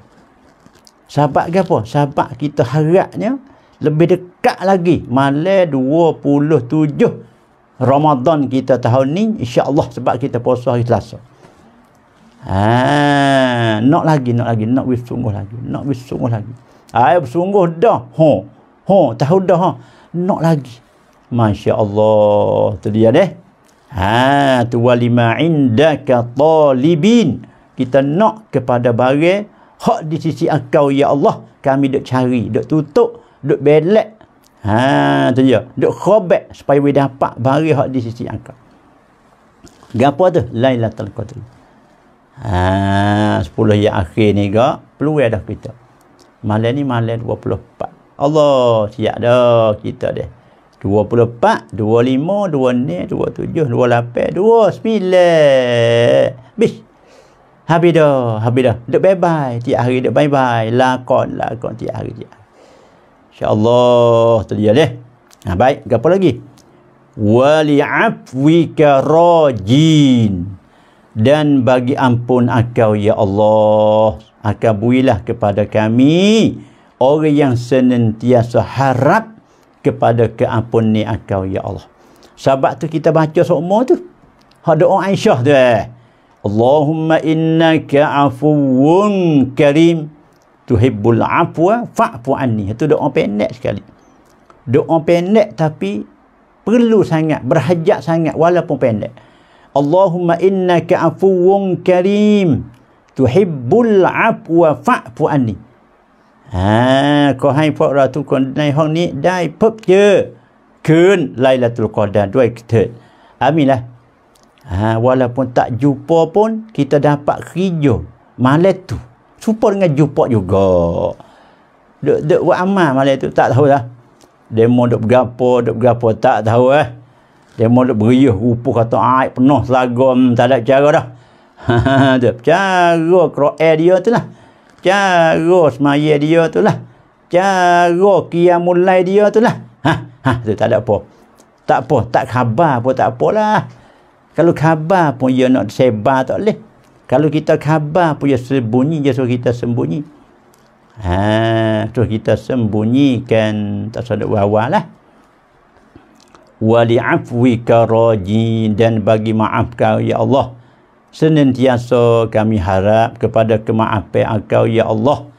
Sahabat ke apa? Sahabat kita harapnya lebih dekat lagi malam 27 Ramadan kita tahun ni insya-Allah sebab kita puasa hari Selasa. Ha, nak lagi, nak lagi, nak bersungguh lagi, nak bersungguh lagi. Ai bersungguh dah. Ha. Ha, tahu dah ha. Nak lagi. Masya-Allah, tu dia deh. Ha, tu walima indaka talibin. Kita nak kepada barang hak di sisi engkau ya Allah, kami dok cari, dok tutup, dok belak. Ha, tu dia. Dok khobek supaya we dapat barang hak di sisi engkau. Gapo tu? Lailatul Qadar. Ah, 10 yang akhir ni gak peluang dah kita. Malam ni malam 24. Allah siap dah kita deh. 24, 25, 26, 27, 28, 29. 29. 29. Bis. Habis dah, habis dah. Dek bye-bye. Tiap hari dek bye-bye. Lakon, lakon tiap hari dia. Insya-Allah terjadi deh. Ah, ha baik, apa lagi? Wali afwika rajin dan bagi ampun akau ya Allah akan builah kepada kami orang yang senantiasa harap kepada keampunan ni akau ya Allah sahabat tu kita baca semua tu ada orang Aisyah tu eh Allahumma innaka afuun karim tuhibbul afwa fa'fu anni itu doa pendek sekali doa pendek tapi perlu sangat berhajat sangat walaupun pendek Allahumma innaka afuwun karim tuhibbul afwa fa'fu anni ha ko hai pok ra tu kon nai hong ni dai pop je kun lailatul qadar duai ketet aminlah ha walaupun tak jumpa pun kita dapat kerja malam tu serupa dengan jumpa juga dek dek buat amal malam tu tak tahu lah demo dok gapo dok gapo tak tahu eh dia mula beriuh rupuh kata aib penuh selagam tak ada cara dah tu cara kera dia tu lah cara semaya dia tu lah cara kia mulai dia tu lah ha ha tu tak ada apa tak apa tak khabar pun tak apa lah kalau khabar pun dia nak sebar tak boleh kalau kita khabar pun dia sembunyi dia suruh kita sembunyi ha tu kita sembunyikan tak sadar wawalah lah wali'afwika raji dan bagi maaf kau ya Allah senantiasa kami harap kepada kemaafan kau ya Allah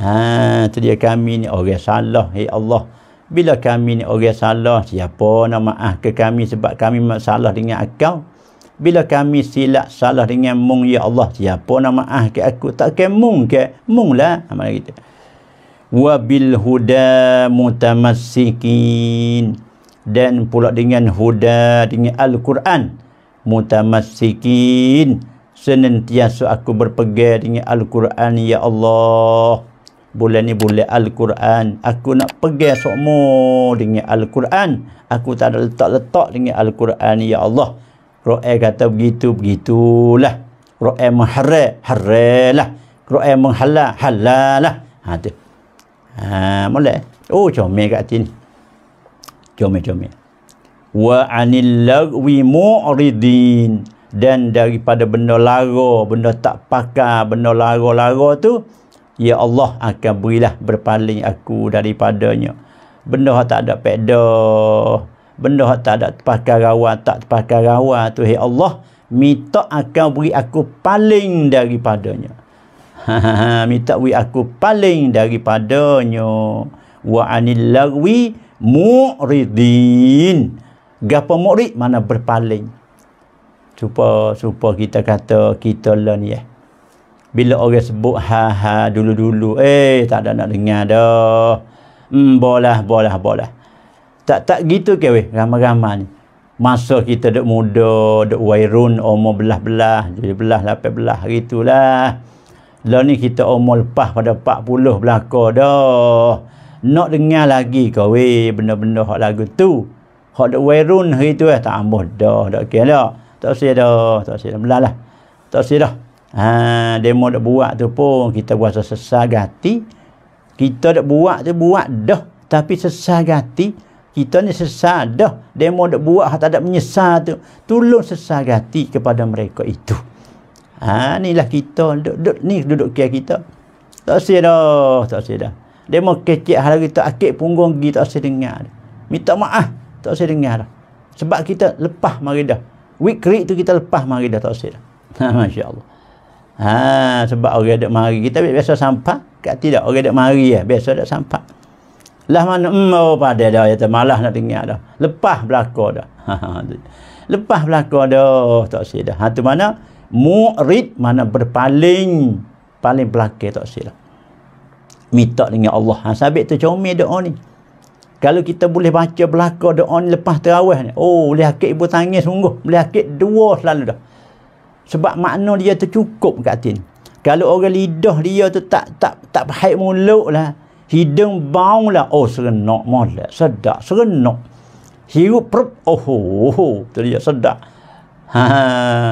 ha tadi kami ni orang salah ya Allah bila kami ni orang salah siapa nak maaf ke kami sebab kami salah dengan kau. bila kami silap salah dengan mung ya Allah siapa nak maaf ke aku tak ke mung ke mung lah ha, amal wabil huda mutamassikin dan pula dengan huda dengan Al-Quran mutamassikin senantiasa aku berpegang dengan Al-Quran ya Allah bulan ni boleh Al-Quran aku nak pegang sokmo dengan Al-Quran aku tak ada letak-letak dengan Al-Quran ya Allah Ru'ay kata begitu, begitulah. Ru'ay mengharai, lah Ru'ay menghala, halalah. Ha, tu. Ha, mulai. Oh, comel kat sini comel-comel. Wa anil lagwi mu'ridin dan daripada benda lara, benda tak pakar, benda lara-lara tu ya Allah akan berilah berpaling aku daripadanya. Benda yang tak ada peda, benda yang tak ada pakar rawa, tak pakar rawa tu ya Allah minta akan beri aku paling daripadanya. minta beri aku paling daripadanya. Wa anil lagwi muridin gapo murid mana berpaling cuba cuba kita kata kita learn ya bila orang sebut ha ha dulu-dulu eh tak ada nak dengar dah hmm boleh boleh bolah tak tak gitu ke weh ramai-ramai ni masa kita dek muda dek wairun umur belah-belah jadi belah lapan belah gitulah lah ni kita umur lepas pada 40 belakang dah nak dengar lagi ke weh benda-benda hak lagu tu hak dak werun hari tu eh tak ambuh dah dak kira dah lah. tak usah dah tak usah belah lah tak usah dah ha demo dak buat tu pun kita buat sesa gati kita dak buat tu buat dah tapi sesa gati kita ni sesa dah demo dak buat hak tak ada menyesal tu tolong sesa gati kepada mereka itu ha inilah kita duduk, ni duduk kia kita tak usah dah tak usah dah demo kecik hal kita akik punggung gigi tak saya dengar minta maaf tak saya dengar sebab kita lepas mari dah week week tu kita lepas mari dah tak saya dah ha, masya Allah ha, sebab orang ada mari kita biasa sampah kat tidak orang ada mari ya. biasa ada sampah lah mana mm, oh, pada dah kata ya, malah nak dengar dah lepas belakang dah ha, ha, ha, lepas belakang dah oh, tak saya dah ha, mana murid mana berpaling paling belakang tak saya dah minta dengan Allah ha, sabit tu comel doa ni kalau kita boleh baca belakang doa ni lepas terawih ni oh boleh akit ibu tangis sungguh boleh akit dua selalu dah sebab makna dia tu cukup kat hati kalau orang lidah dia tu tak tak tak baik mulut lah hidung bau lah oh serenok molek sedak serenok hirup perut oh, oh, oh tu dia sedap ha, ha,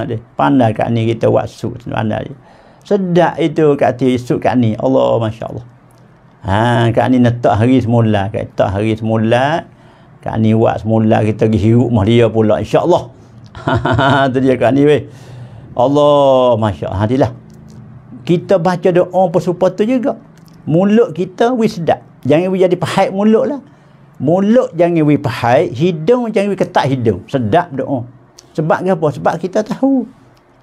dia pandai kat ni kita waksud pandai Sedak itu kat hati waksud kat ni Allah Masya Allah Ha, kat ni netak hari semula. Kat hari semula. Kat ni buat semula kita pergi hirup mahliya pula. InsyaAllah. Itu dia kat ni weh. Allah. Masya Allah. Hadilah. Kita baca doa pun supaya tu juga. Mulut kita weh sedap. Jangan weh jadi pahit mulut lah. Mulut jangan weh pahit. Hidung jangan weh ketak hidung. Sedap doa. Sebab apa? Sebab kita tahu.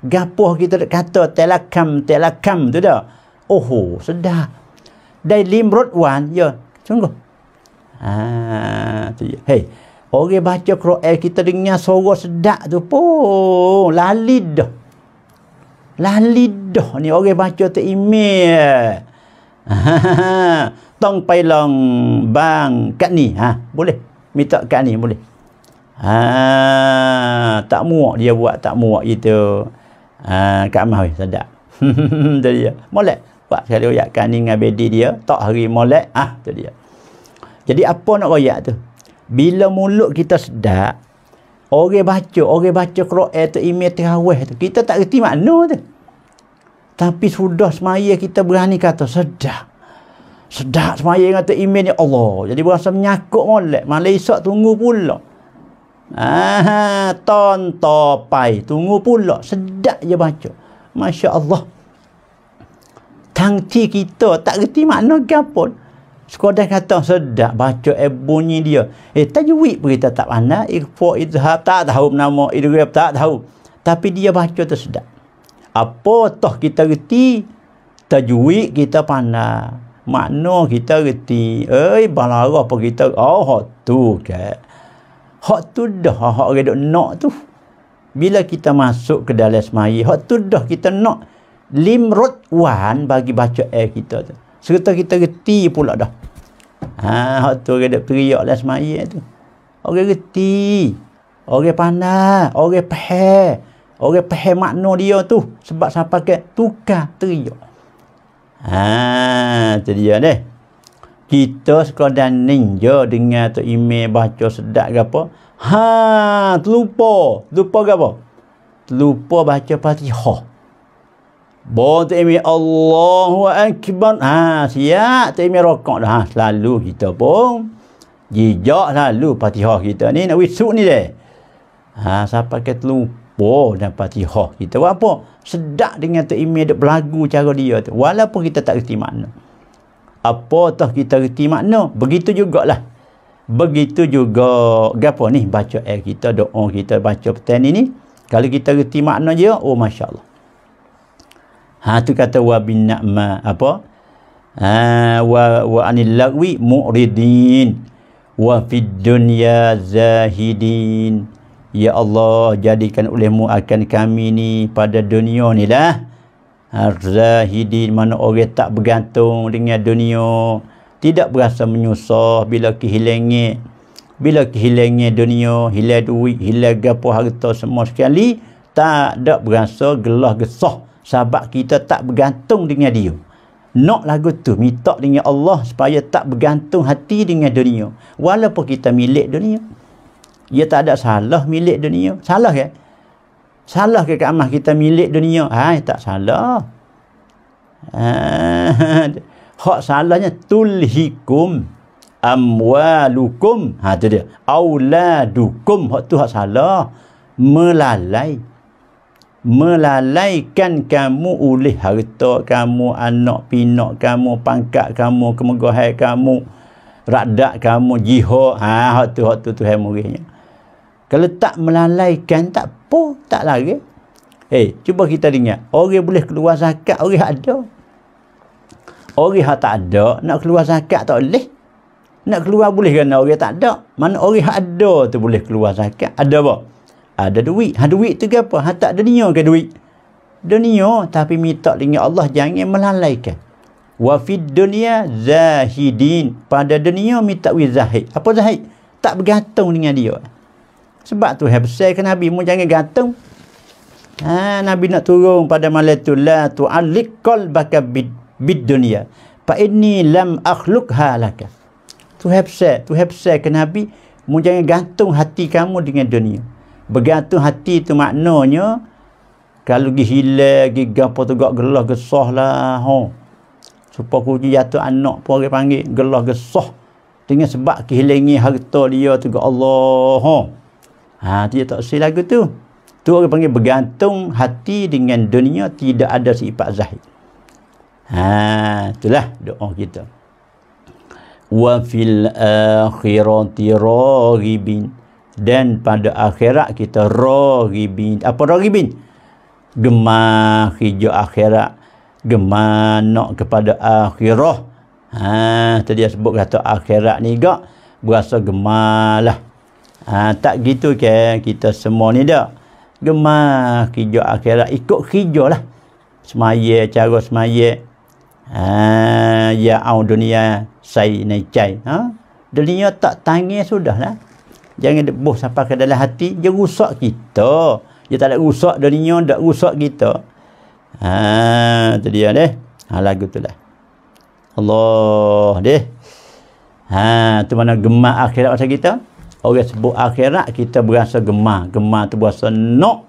gapoh kita kata telakam, telakam tu dah. Oh, sedap. ได้ลิ้มรสหวานเยอะชงกูอ่าเฮ้ยโอเคบาจครเอคิตริงเนี่ยสวสดะตัวปูลาลิดลาลิดนี่โอเคบาจตอิเมต้องไปลองบ้างกันนี่ฮะบุเลมิตรกันนี่บุเลฮะตักมัวเดียวว่าตักมัวอีเตอร์อ่ากามาเฮ้ยสดะเดี๋ยวมาเลย buat sekali royakkan ni dengan bedi dia tak hari molek ah tu dia jadi apa nak royak tu bila mulut kita sedap orang baca orang baca Quran tu imej terawih tu kita tak reti makna tu tapi sudah semaya kita berani kata sedap sedap semaya kata imej ni Allah jadi berasa menyakut molek malah esok tunggu pula Ah, tonton pai tunggu pula sedap je baca masya Allah tangti kita tak reti makna gapot Sekolah kata sedap baca eh bunyi dia eh tajwid pun kita tak pandai ikhfa izhab tak tahu nama idgham tak tahu tapi dia baca tu sedap apa toh kita reti tajwid kita pandai makna kita reti eh balarah apa kita oh hak tu ke hak tu dah hak redok nak tu bila kita masuk ke dalam semai hak tu dah kita nak limrod wan bagi baca air kita tu. Serta kita reti pula dah. Ha, hak tu orang dak teriak lah semaya tu. Orang reti. Orang pandai, orang faham. Orang faham makna dia tu sebab siapa ke tukar teriak. Ha, tu dia deh. Kita sekalian ninja dengar tu email baca sedap ke apa. Ha, terlupa. Lupa ke apa? Terlupa baca Fatihah. Bawa temi Allahu Akbar. Ha, siap temi rokok dah. Ha, selalu kita pun. Jijak lalu patihah kita ni. Nak wisuk ni deh. Ha, siapa ke terlupa dan patihah kita. Buat apa? Sedap dengan tu imi ada berlagu cara dia tu. Walaupun kita tak kerti makna. Apa tak kita kerti makna? Begitu jugalah. Begitu juga. Gapa ni? Baca air kita, doa kita, baca petani ni. Kalau kita kerti makna je, oh Masya Allah. Ha tu kata wa bin na'ma apa? Ha wa wa anil lagwi mu'ridin wa fid dunya zahidin. Ya Allah jadikan olehmu akan kami ni pada dunia ni lah. Ha, zahidin mana orang tak bergantung dengan dunia. Tidak berasa menyusah bila kehilangnya. Bila kehilangnya dunia, hilang duit, hilang gapo harta semua sekali. Tak ada berasa gelah gesah sebab kita tak bergantung dengan dia nak lagu tu minta dengan Allah supaya tak bergantung hati dengan dunia walaupun kita milik dunia ia tak ada salah milik dunia salah ke? Kan? salah ke keamah kita milik dunia? hai tak salah hak salahnya tulhikum amwalukum ha tu dia auladukum hak tu hak salah melalai melalaikan kamu oleh harta kamu anak pinak kamu pangkat kamu kemegahan kamu radak kamu jihad ha hak tu hak tu Tuhan muridnya kalau tak melalaikan tak apa tak lari Hei, eh, cuba kita ingat. Orang boleh keluar zakat, orang ada. Orang yang tak ada, nak keluar zakat tak boleh. Nak keluar boleh kan? orang tak ada. Mana orang yang ada tu boleh keluar zakat. Ada apa? ada duit. Ha duit tu ke apa? Ha tak dunia ke duit? Dunia tapi minta dengan Allah jangan melalaikan. Wa fid dunya zahidin. Pada dunia minta wi zahid. Apa zahid? Tak bergantung dengan dia. Sebab tu habsai ke Nabi mu jangan gantung. Ha, Nabi nak turun pada malam tu la tu'alliq qalbaka bid, bid dunya. Fa inni lam akhluqha laka. Tu habsai, tu habsai ke Nabi mu jangan gantung hati kamu dengan dunia. Begitu hati tu maknanya kalau gi hilang gi gapo tu gak gelah gesah lah ho. Supa ku jatuh anak pun orang panggil gelah gesah. Dengan sebab kehilangan harta dia tu gak Allah ho. Ha dia tak sel lagu tu. Tu orang panggil bergantung hati dengan dunia tidak ada sifat zahid. Ha itulah doa kita. Wa fil akhirati raghibin dan pada akhirat kita rogibin apa rogibin gemar hijau akhirat gemar nak kepada akhirah ha tadi sebut kata akhirat ni gak berasa gemar lah ha, tak gitu ke kita semua ni dak gemar hijau akhirat ikut hijau lah semaya cara semaya ha ya au dunia sai nai cai ha dunia tak tangis sudahlah jangan debuh sampai ke dalam hati dia rusak kita dia tak ada rusak dunia tak rusak kita ha tu dia deh ha lagu tu lah Allah deh ha tu mana gemar akhirat masa kita orang sebut akhirat kita berasa gemar gemar tu berasa nok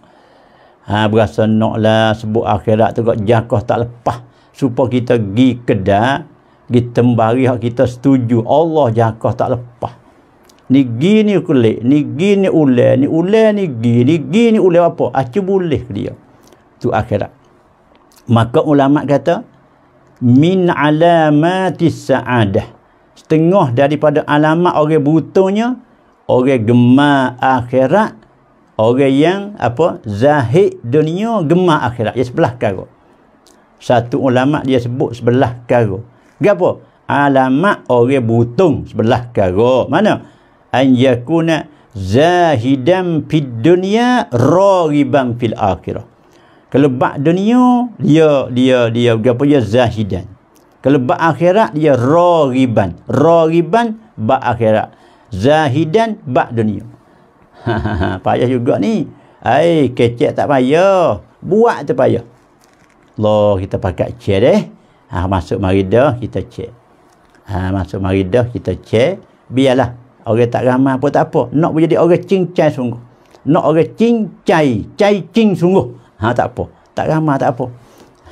ha berasa nok lah sebut akhirat tu kok jakoh tak lepas supaya kita gi kedah gi tembari kita setuju Allah jakoh tak lepas ni gini kule ni gini ule ni ule ni gini gini ule apa aku ah, boleh dia tu akhirat maka ulama kata min alamatis saadah setengah daripada alamat orang butuhnya orang gemar akhirat orang yang apa zahid dunia gemar akhirat yang sebelah karo satu ulama dia sebut sebelah karo gapo alamat orang butung sebelah karo mana an yakuna zahidan fid dunya ragiban fil akhirah kalau bak dunia dia dia dia apa punya zahidan kalau bak akhirat dia ragiban ragiban bak akhirat zahidan bak dunia payah juga ni ai kecek tak payah buat tu payah Allah kita pakai cek deh ha, masuk mari dah kita cek ha, masuk mari dah kita cek biarlah Orang tak ramah pun tak apa. Nak menjadi orang cincai sungguh. Nak orang cincai. Cai cing sungguh. Ha tak apa. Tak ramah tak apa.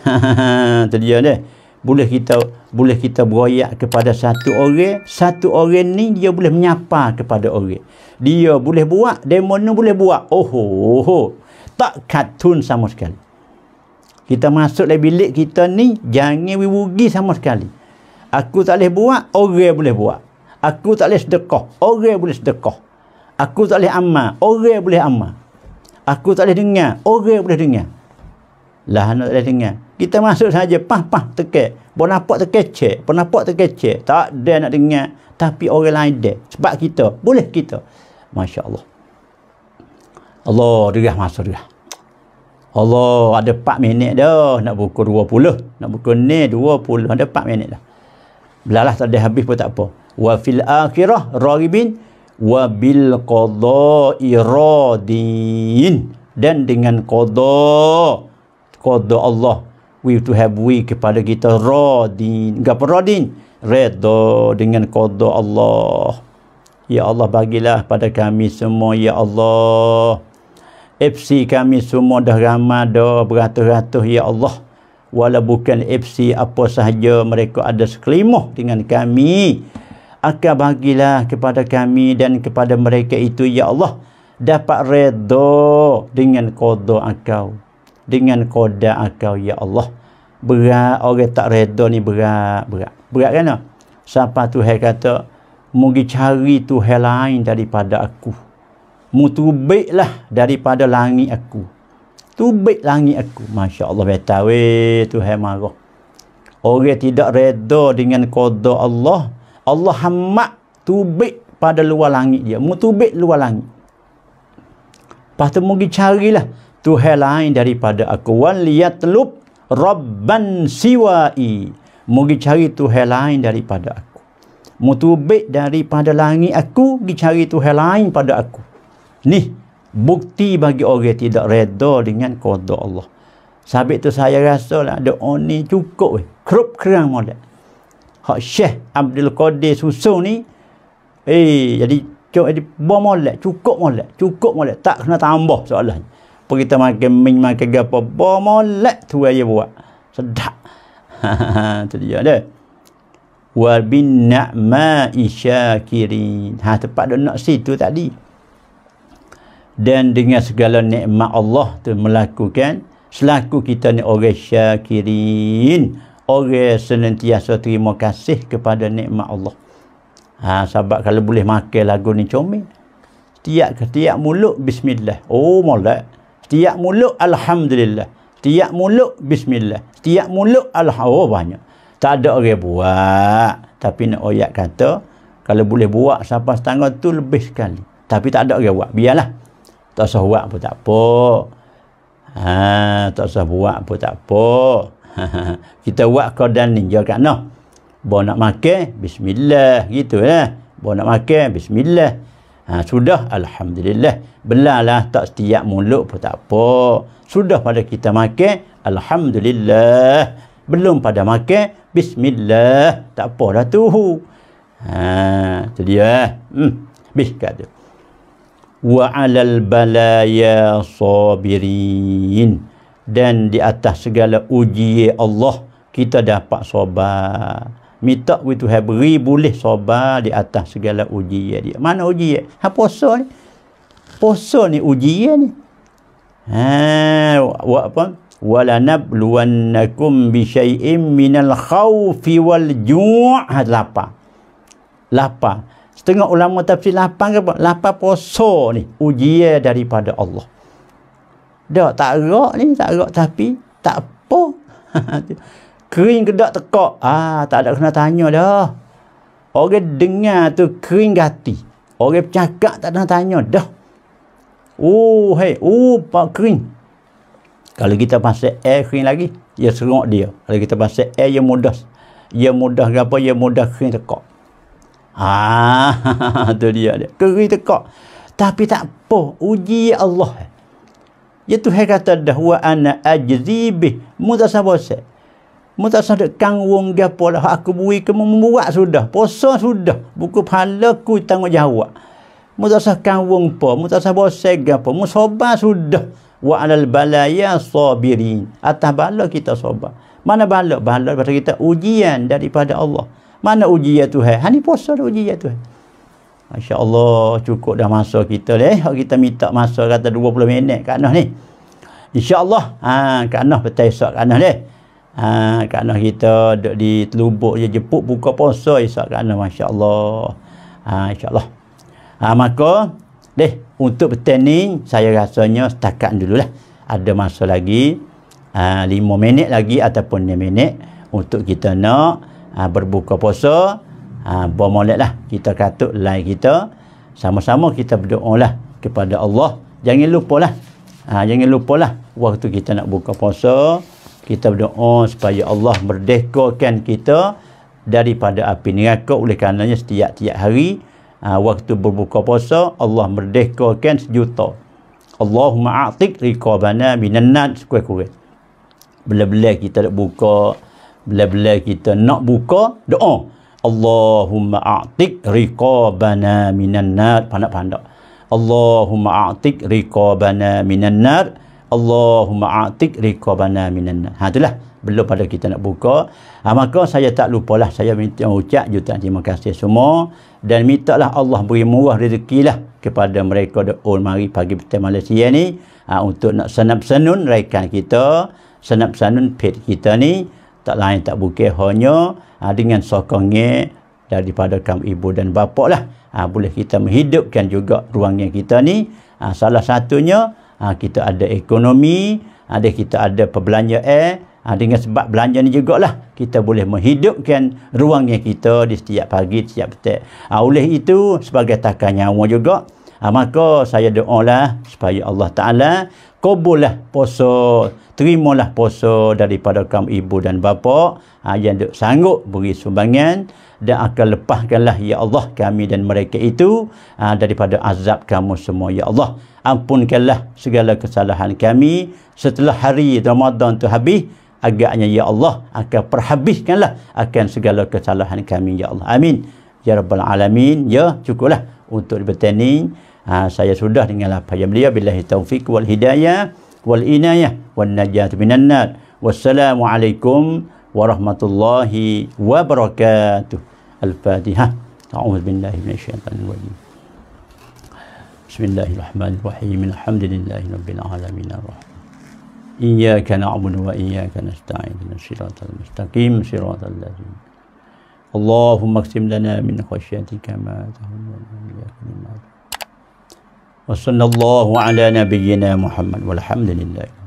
Ha dia ha. Boleh kita boleh kita beroyak kepada satu orang. Satu orang ni dia boleh menyapa kepada orang. Dia boleh buat. Demon ni boleh buat. Oh ho Tak katun sama sekali. Kita masuk dalam bilik kita ni. Jangan wibugi sama sekali. Aku tak boleh buat. Orang boleh buat. Aku tak boleh sedekah. Orang boleh sedekah. Aku tak boleh amal. Orang boleh amal. Aku tak boleh dengar. Orang boleh dengar. Lah anak tak boleh dengar. Kita masuk saja pah pah tekek. Bo nampak terkecek, bo nampak terkecek. Tak ada nak dengar, tapi orang lain ada. Sebab kita, boleh kita. Masya-Allah. Allah dirah masuk dirah. Allah ada 4 minit dah nak pukul 20, nak pukul ni 20 ada 4 minit dah. Belalah tak ada habis pun tak apa wa fil akhirah raghibin wa bil qada'i radin dan dengan qada qada Allah we to have we kepada kita radin gapo radin redo dengan qada Allah ya Allah bagilah pada kami semua ya Allah FC kami semua dah ramai dah beratus-ratus ya Allah wala bukan FC apa sahaja mereka ada sekelimah dengan kami akan bagilah kepada kami dan kepada mereka itu ya Allah dapat redha dengan kodoh engkau dengan qada engkau ya Allah berat orang tak redha ni berat berat berat kan siapa tu hai kata mungkin cari tu hai lain daripada aku mutubiklah daripada langit aku tu tubik langit aku Masya Allah betul weh tu hai marah orang tidak redha dengan kodoh Allah Allah hamak tubik pada luar langit dia. Mutubik luar langit. Lepas tu mungkin carilah Tuhan lain daripada aku. Wan liat lup Rabban siwai. Mungkin cari Tuhan lain daripada aku. Mutubik daripada langit aku. Mungkin cari Tuhan lain pada aku. Ni bukti bagi orang yang tidak reda dengan kodok Allah. Sabit tu saya rasa lah. Doa ni cukup. kerup kerang modal hak Syekh Abdul Qadir susun ni eh jadi cok jadi buah molek cukup molek cukup molek tak kena tambah soalan pergi kita makan min makan gapo buah molek tu aja buat sedap tu dia ada wa bin na'ma kiri. ha tepat dah nak situ tadi dan dengan segala nikmat Allah tu melakukan selaku kita ni orang syakirin orang senantiasa terima kasih kepada nikmat Allah. Ha, sahabat kalau boleh makan lagu ni comel. Setiap ketiak mulut bismillah. Oh molek. Setiap mulut alhamdulillah. Setiap mulut bismillah. Setiap mulut alhamdulillah. Oh banyak. Tak ada orang buat. Tapi nak oyak kata kalau boleh buat sampai setengah tu lebih sekali. Tapi tak ada orang buat. Biarlah. Tak usah buat pun tak apa. Ha, tak usah buat pun tak apa. kita buat kodan ni jaga no bo nak makan bismillah gitu lah bo nak makan bismillah ha, sudah alhamdulillah belalah tak setiap mulut pun tak apa sudah pada kita makan alhamdulillah belum pada makan bismillah tak apa dah tu ha tu dia hmm bis kata wa alal balaya sabirin dan di atas segala uji Allah kita dapat sobat minta we to have beri boleh sobat di atas segala uji dia mana uji dia ha poso ni poso ni uji ni ha wa apa wala nabluwannakum bi syai'im minal khawfi wal ju' ha lapar lapar setengah ulama tafsir lapar ke apa lapar poso ni uji daripada Allah Dah tak gerak ni, tak gerak tapi tak apa. kering tak tekak. Ah, tak ada kena tanya dah. Orang dengar tu kering gati. Orang bercakap tak ada tanya dah. Oh, hey, oh, pak kering. Kalau kita pasal air kering lagi, dia ya serok dia. Kalau kita pasal air yang mudah. Yang mudah apa? Yang mudah kering tekak. Ah, tu dia dia. Kering tekak. Tapi tak apa. Uji Allah. Eh. Ya Tuhan kata dahwa ana ajzibi mutasabose. Mutasabose kang wong gapo lah aku bui ke membuat sudah, puasa sudah, buku pahala ku tanggungjawab. Mutasah kang wong po, mutasabose gapo, musoba sudah wa alal balaya sabirin. Atas bala kita soba. Mana bala? Bala daripada kita ujian daripada Allah. Mana ujian Tuhan? Hani puasa ujian Tuhan. InsyaAllah cukup dah masa kita ni. Eh? Kita minta masa kata 20 minit kat Anah ni. InsyaAllah. Ha, kat Anah petai esok kat Anah ni. Ha, kat Anah kita duduk di telubuk je jeput buka ponsel esok kat Anah. MasyaAllah. Ha, InsyaAllah. Ha, maka, deh, untuk petai ni, saya rasanya setakat lah. Ada masa lagi. Ha, 5 minit lagi ataupun 5 minit. Untuk kita nak ha, berbuka ponsel ha, buat molek lah kita katuk like kita sama-sama kita berdoa lah kepada Allah jangan lupa lah ha, jangan lupa lah waktu kita nak buka puasa kita berdoa supaya Allah merdekakan kita daripada api neraka oleh karenanya setiap-tiap hari ha, waktu berbuka puasa Allah merdekakan sejuta Allahumma a'tik riqabana minan nar sekurang-kurang bila-bila kita nak buka bila-bila kita nak buka doa Allahumma a'tik riqabana minan nar pandak pandak Allahumma a'tik riqabana minan nar Allahumma a'tik riqabana minan nar ha itulah belum pada kita nak buka ha, maka saya tak lupalah saya minta ucap juta terima kasih semua dan minta lah Allah beri murah rezeki lah kepada mereka di Old oh, Mari pagi petang Malaysia ni ha, untuk nak senap senun rekan kita senap senun pet kita ni tak lain tak bukan hanya ha, dengan sokongnya daripada kaum ibu dan bapa lah ha, boleh kita menghidupkan juga ruangnya kita ni ha, salah satunya ha, kita ada ekonomi ada kita ada perbelanjaan ha, dengan sebab belanja ni juga lah kita boleh menghidupkan ruangnya kita di setiap pagi setiap petang ha, oleh itu sebagai takar nyawa juga Ha, maka saya doa lah supaya Allah Ta'ala kubullah poso, terima lah poso daripada kaum ibu dan bapa ha, yang duk sanggup beri sumbangan dan akan lepaskanlah ya Allah kami dan mereka itu ha, daripada azab kamu semua ya Allah ampunkanlah segala kesalahan kami setelah hari Ramadan tu habis agaknya ya Allah akan perhabiskanlah akan segala kesalahan kami ya Allah amin ya rabbal alamin ya cukuplah untuk dipertanding ha, saya sudah dengan lapar yang beliau billahi taufiq wal hidayah wal inayah wal najat minan nar wassalamualaikum warahmatullahi wabarakatuh al-fatihah أعوذ بالله من الشيطان الرجيم بسم الله الرحمن الرحيم الحمد لله رب العالمين الرحمن إياك نعبد وإياك نستعين من الصراط المستقيم صراط الذين اللهم اقسم لنا من خشيتك ما تهون وإياك من ما تهون وصلى الله على نبينا محمد والحمد لله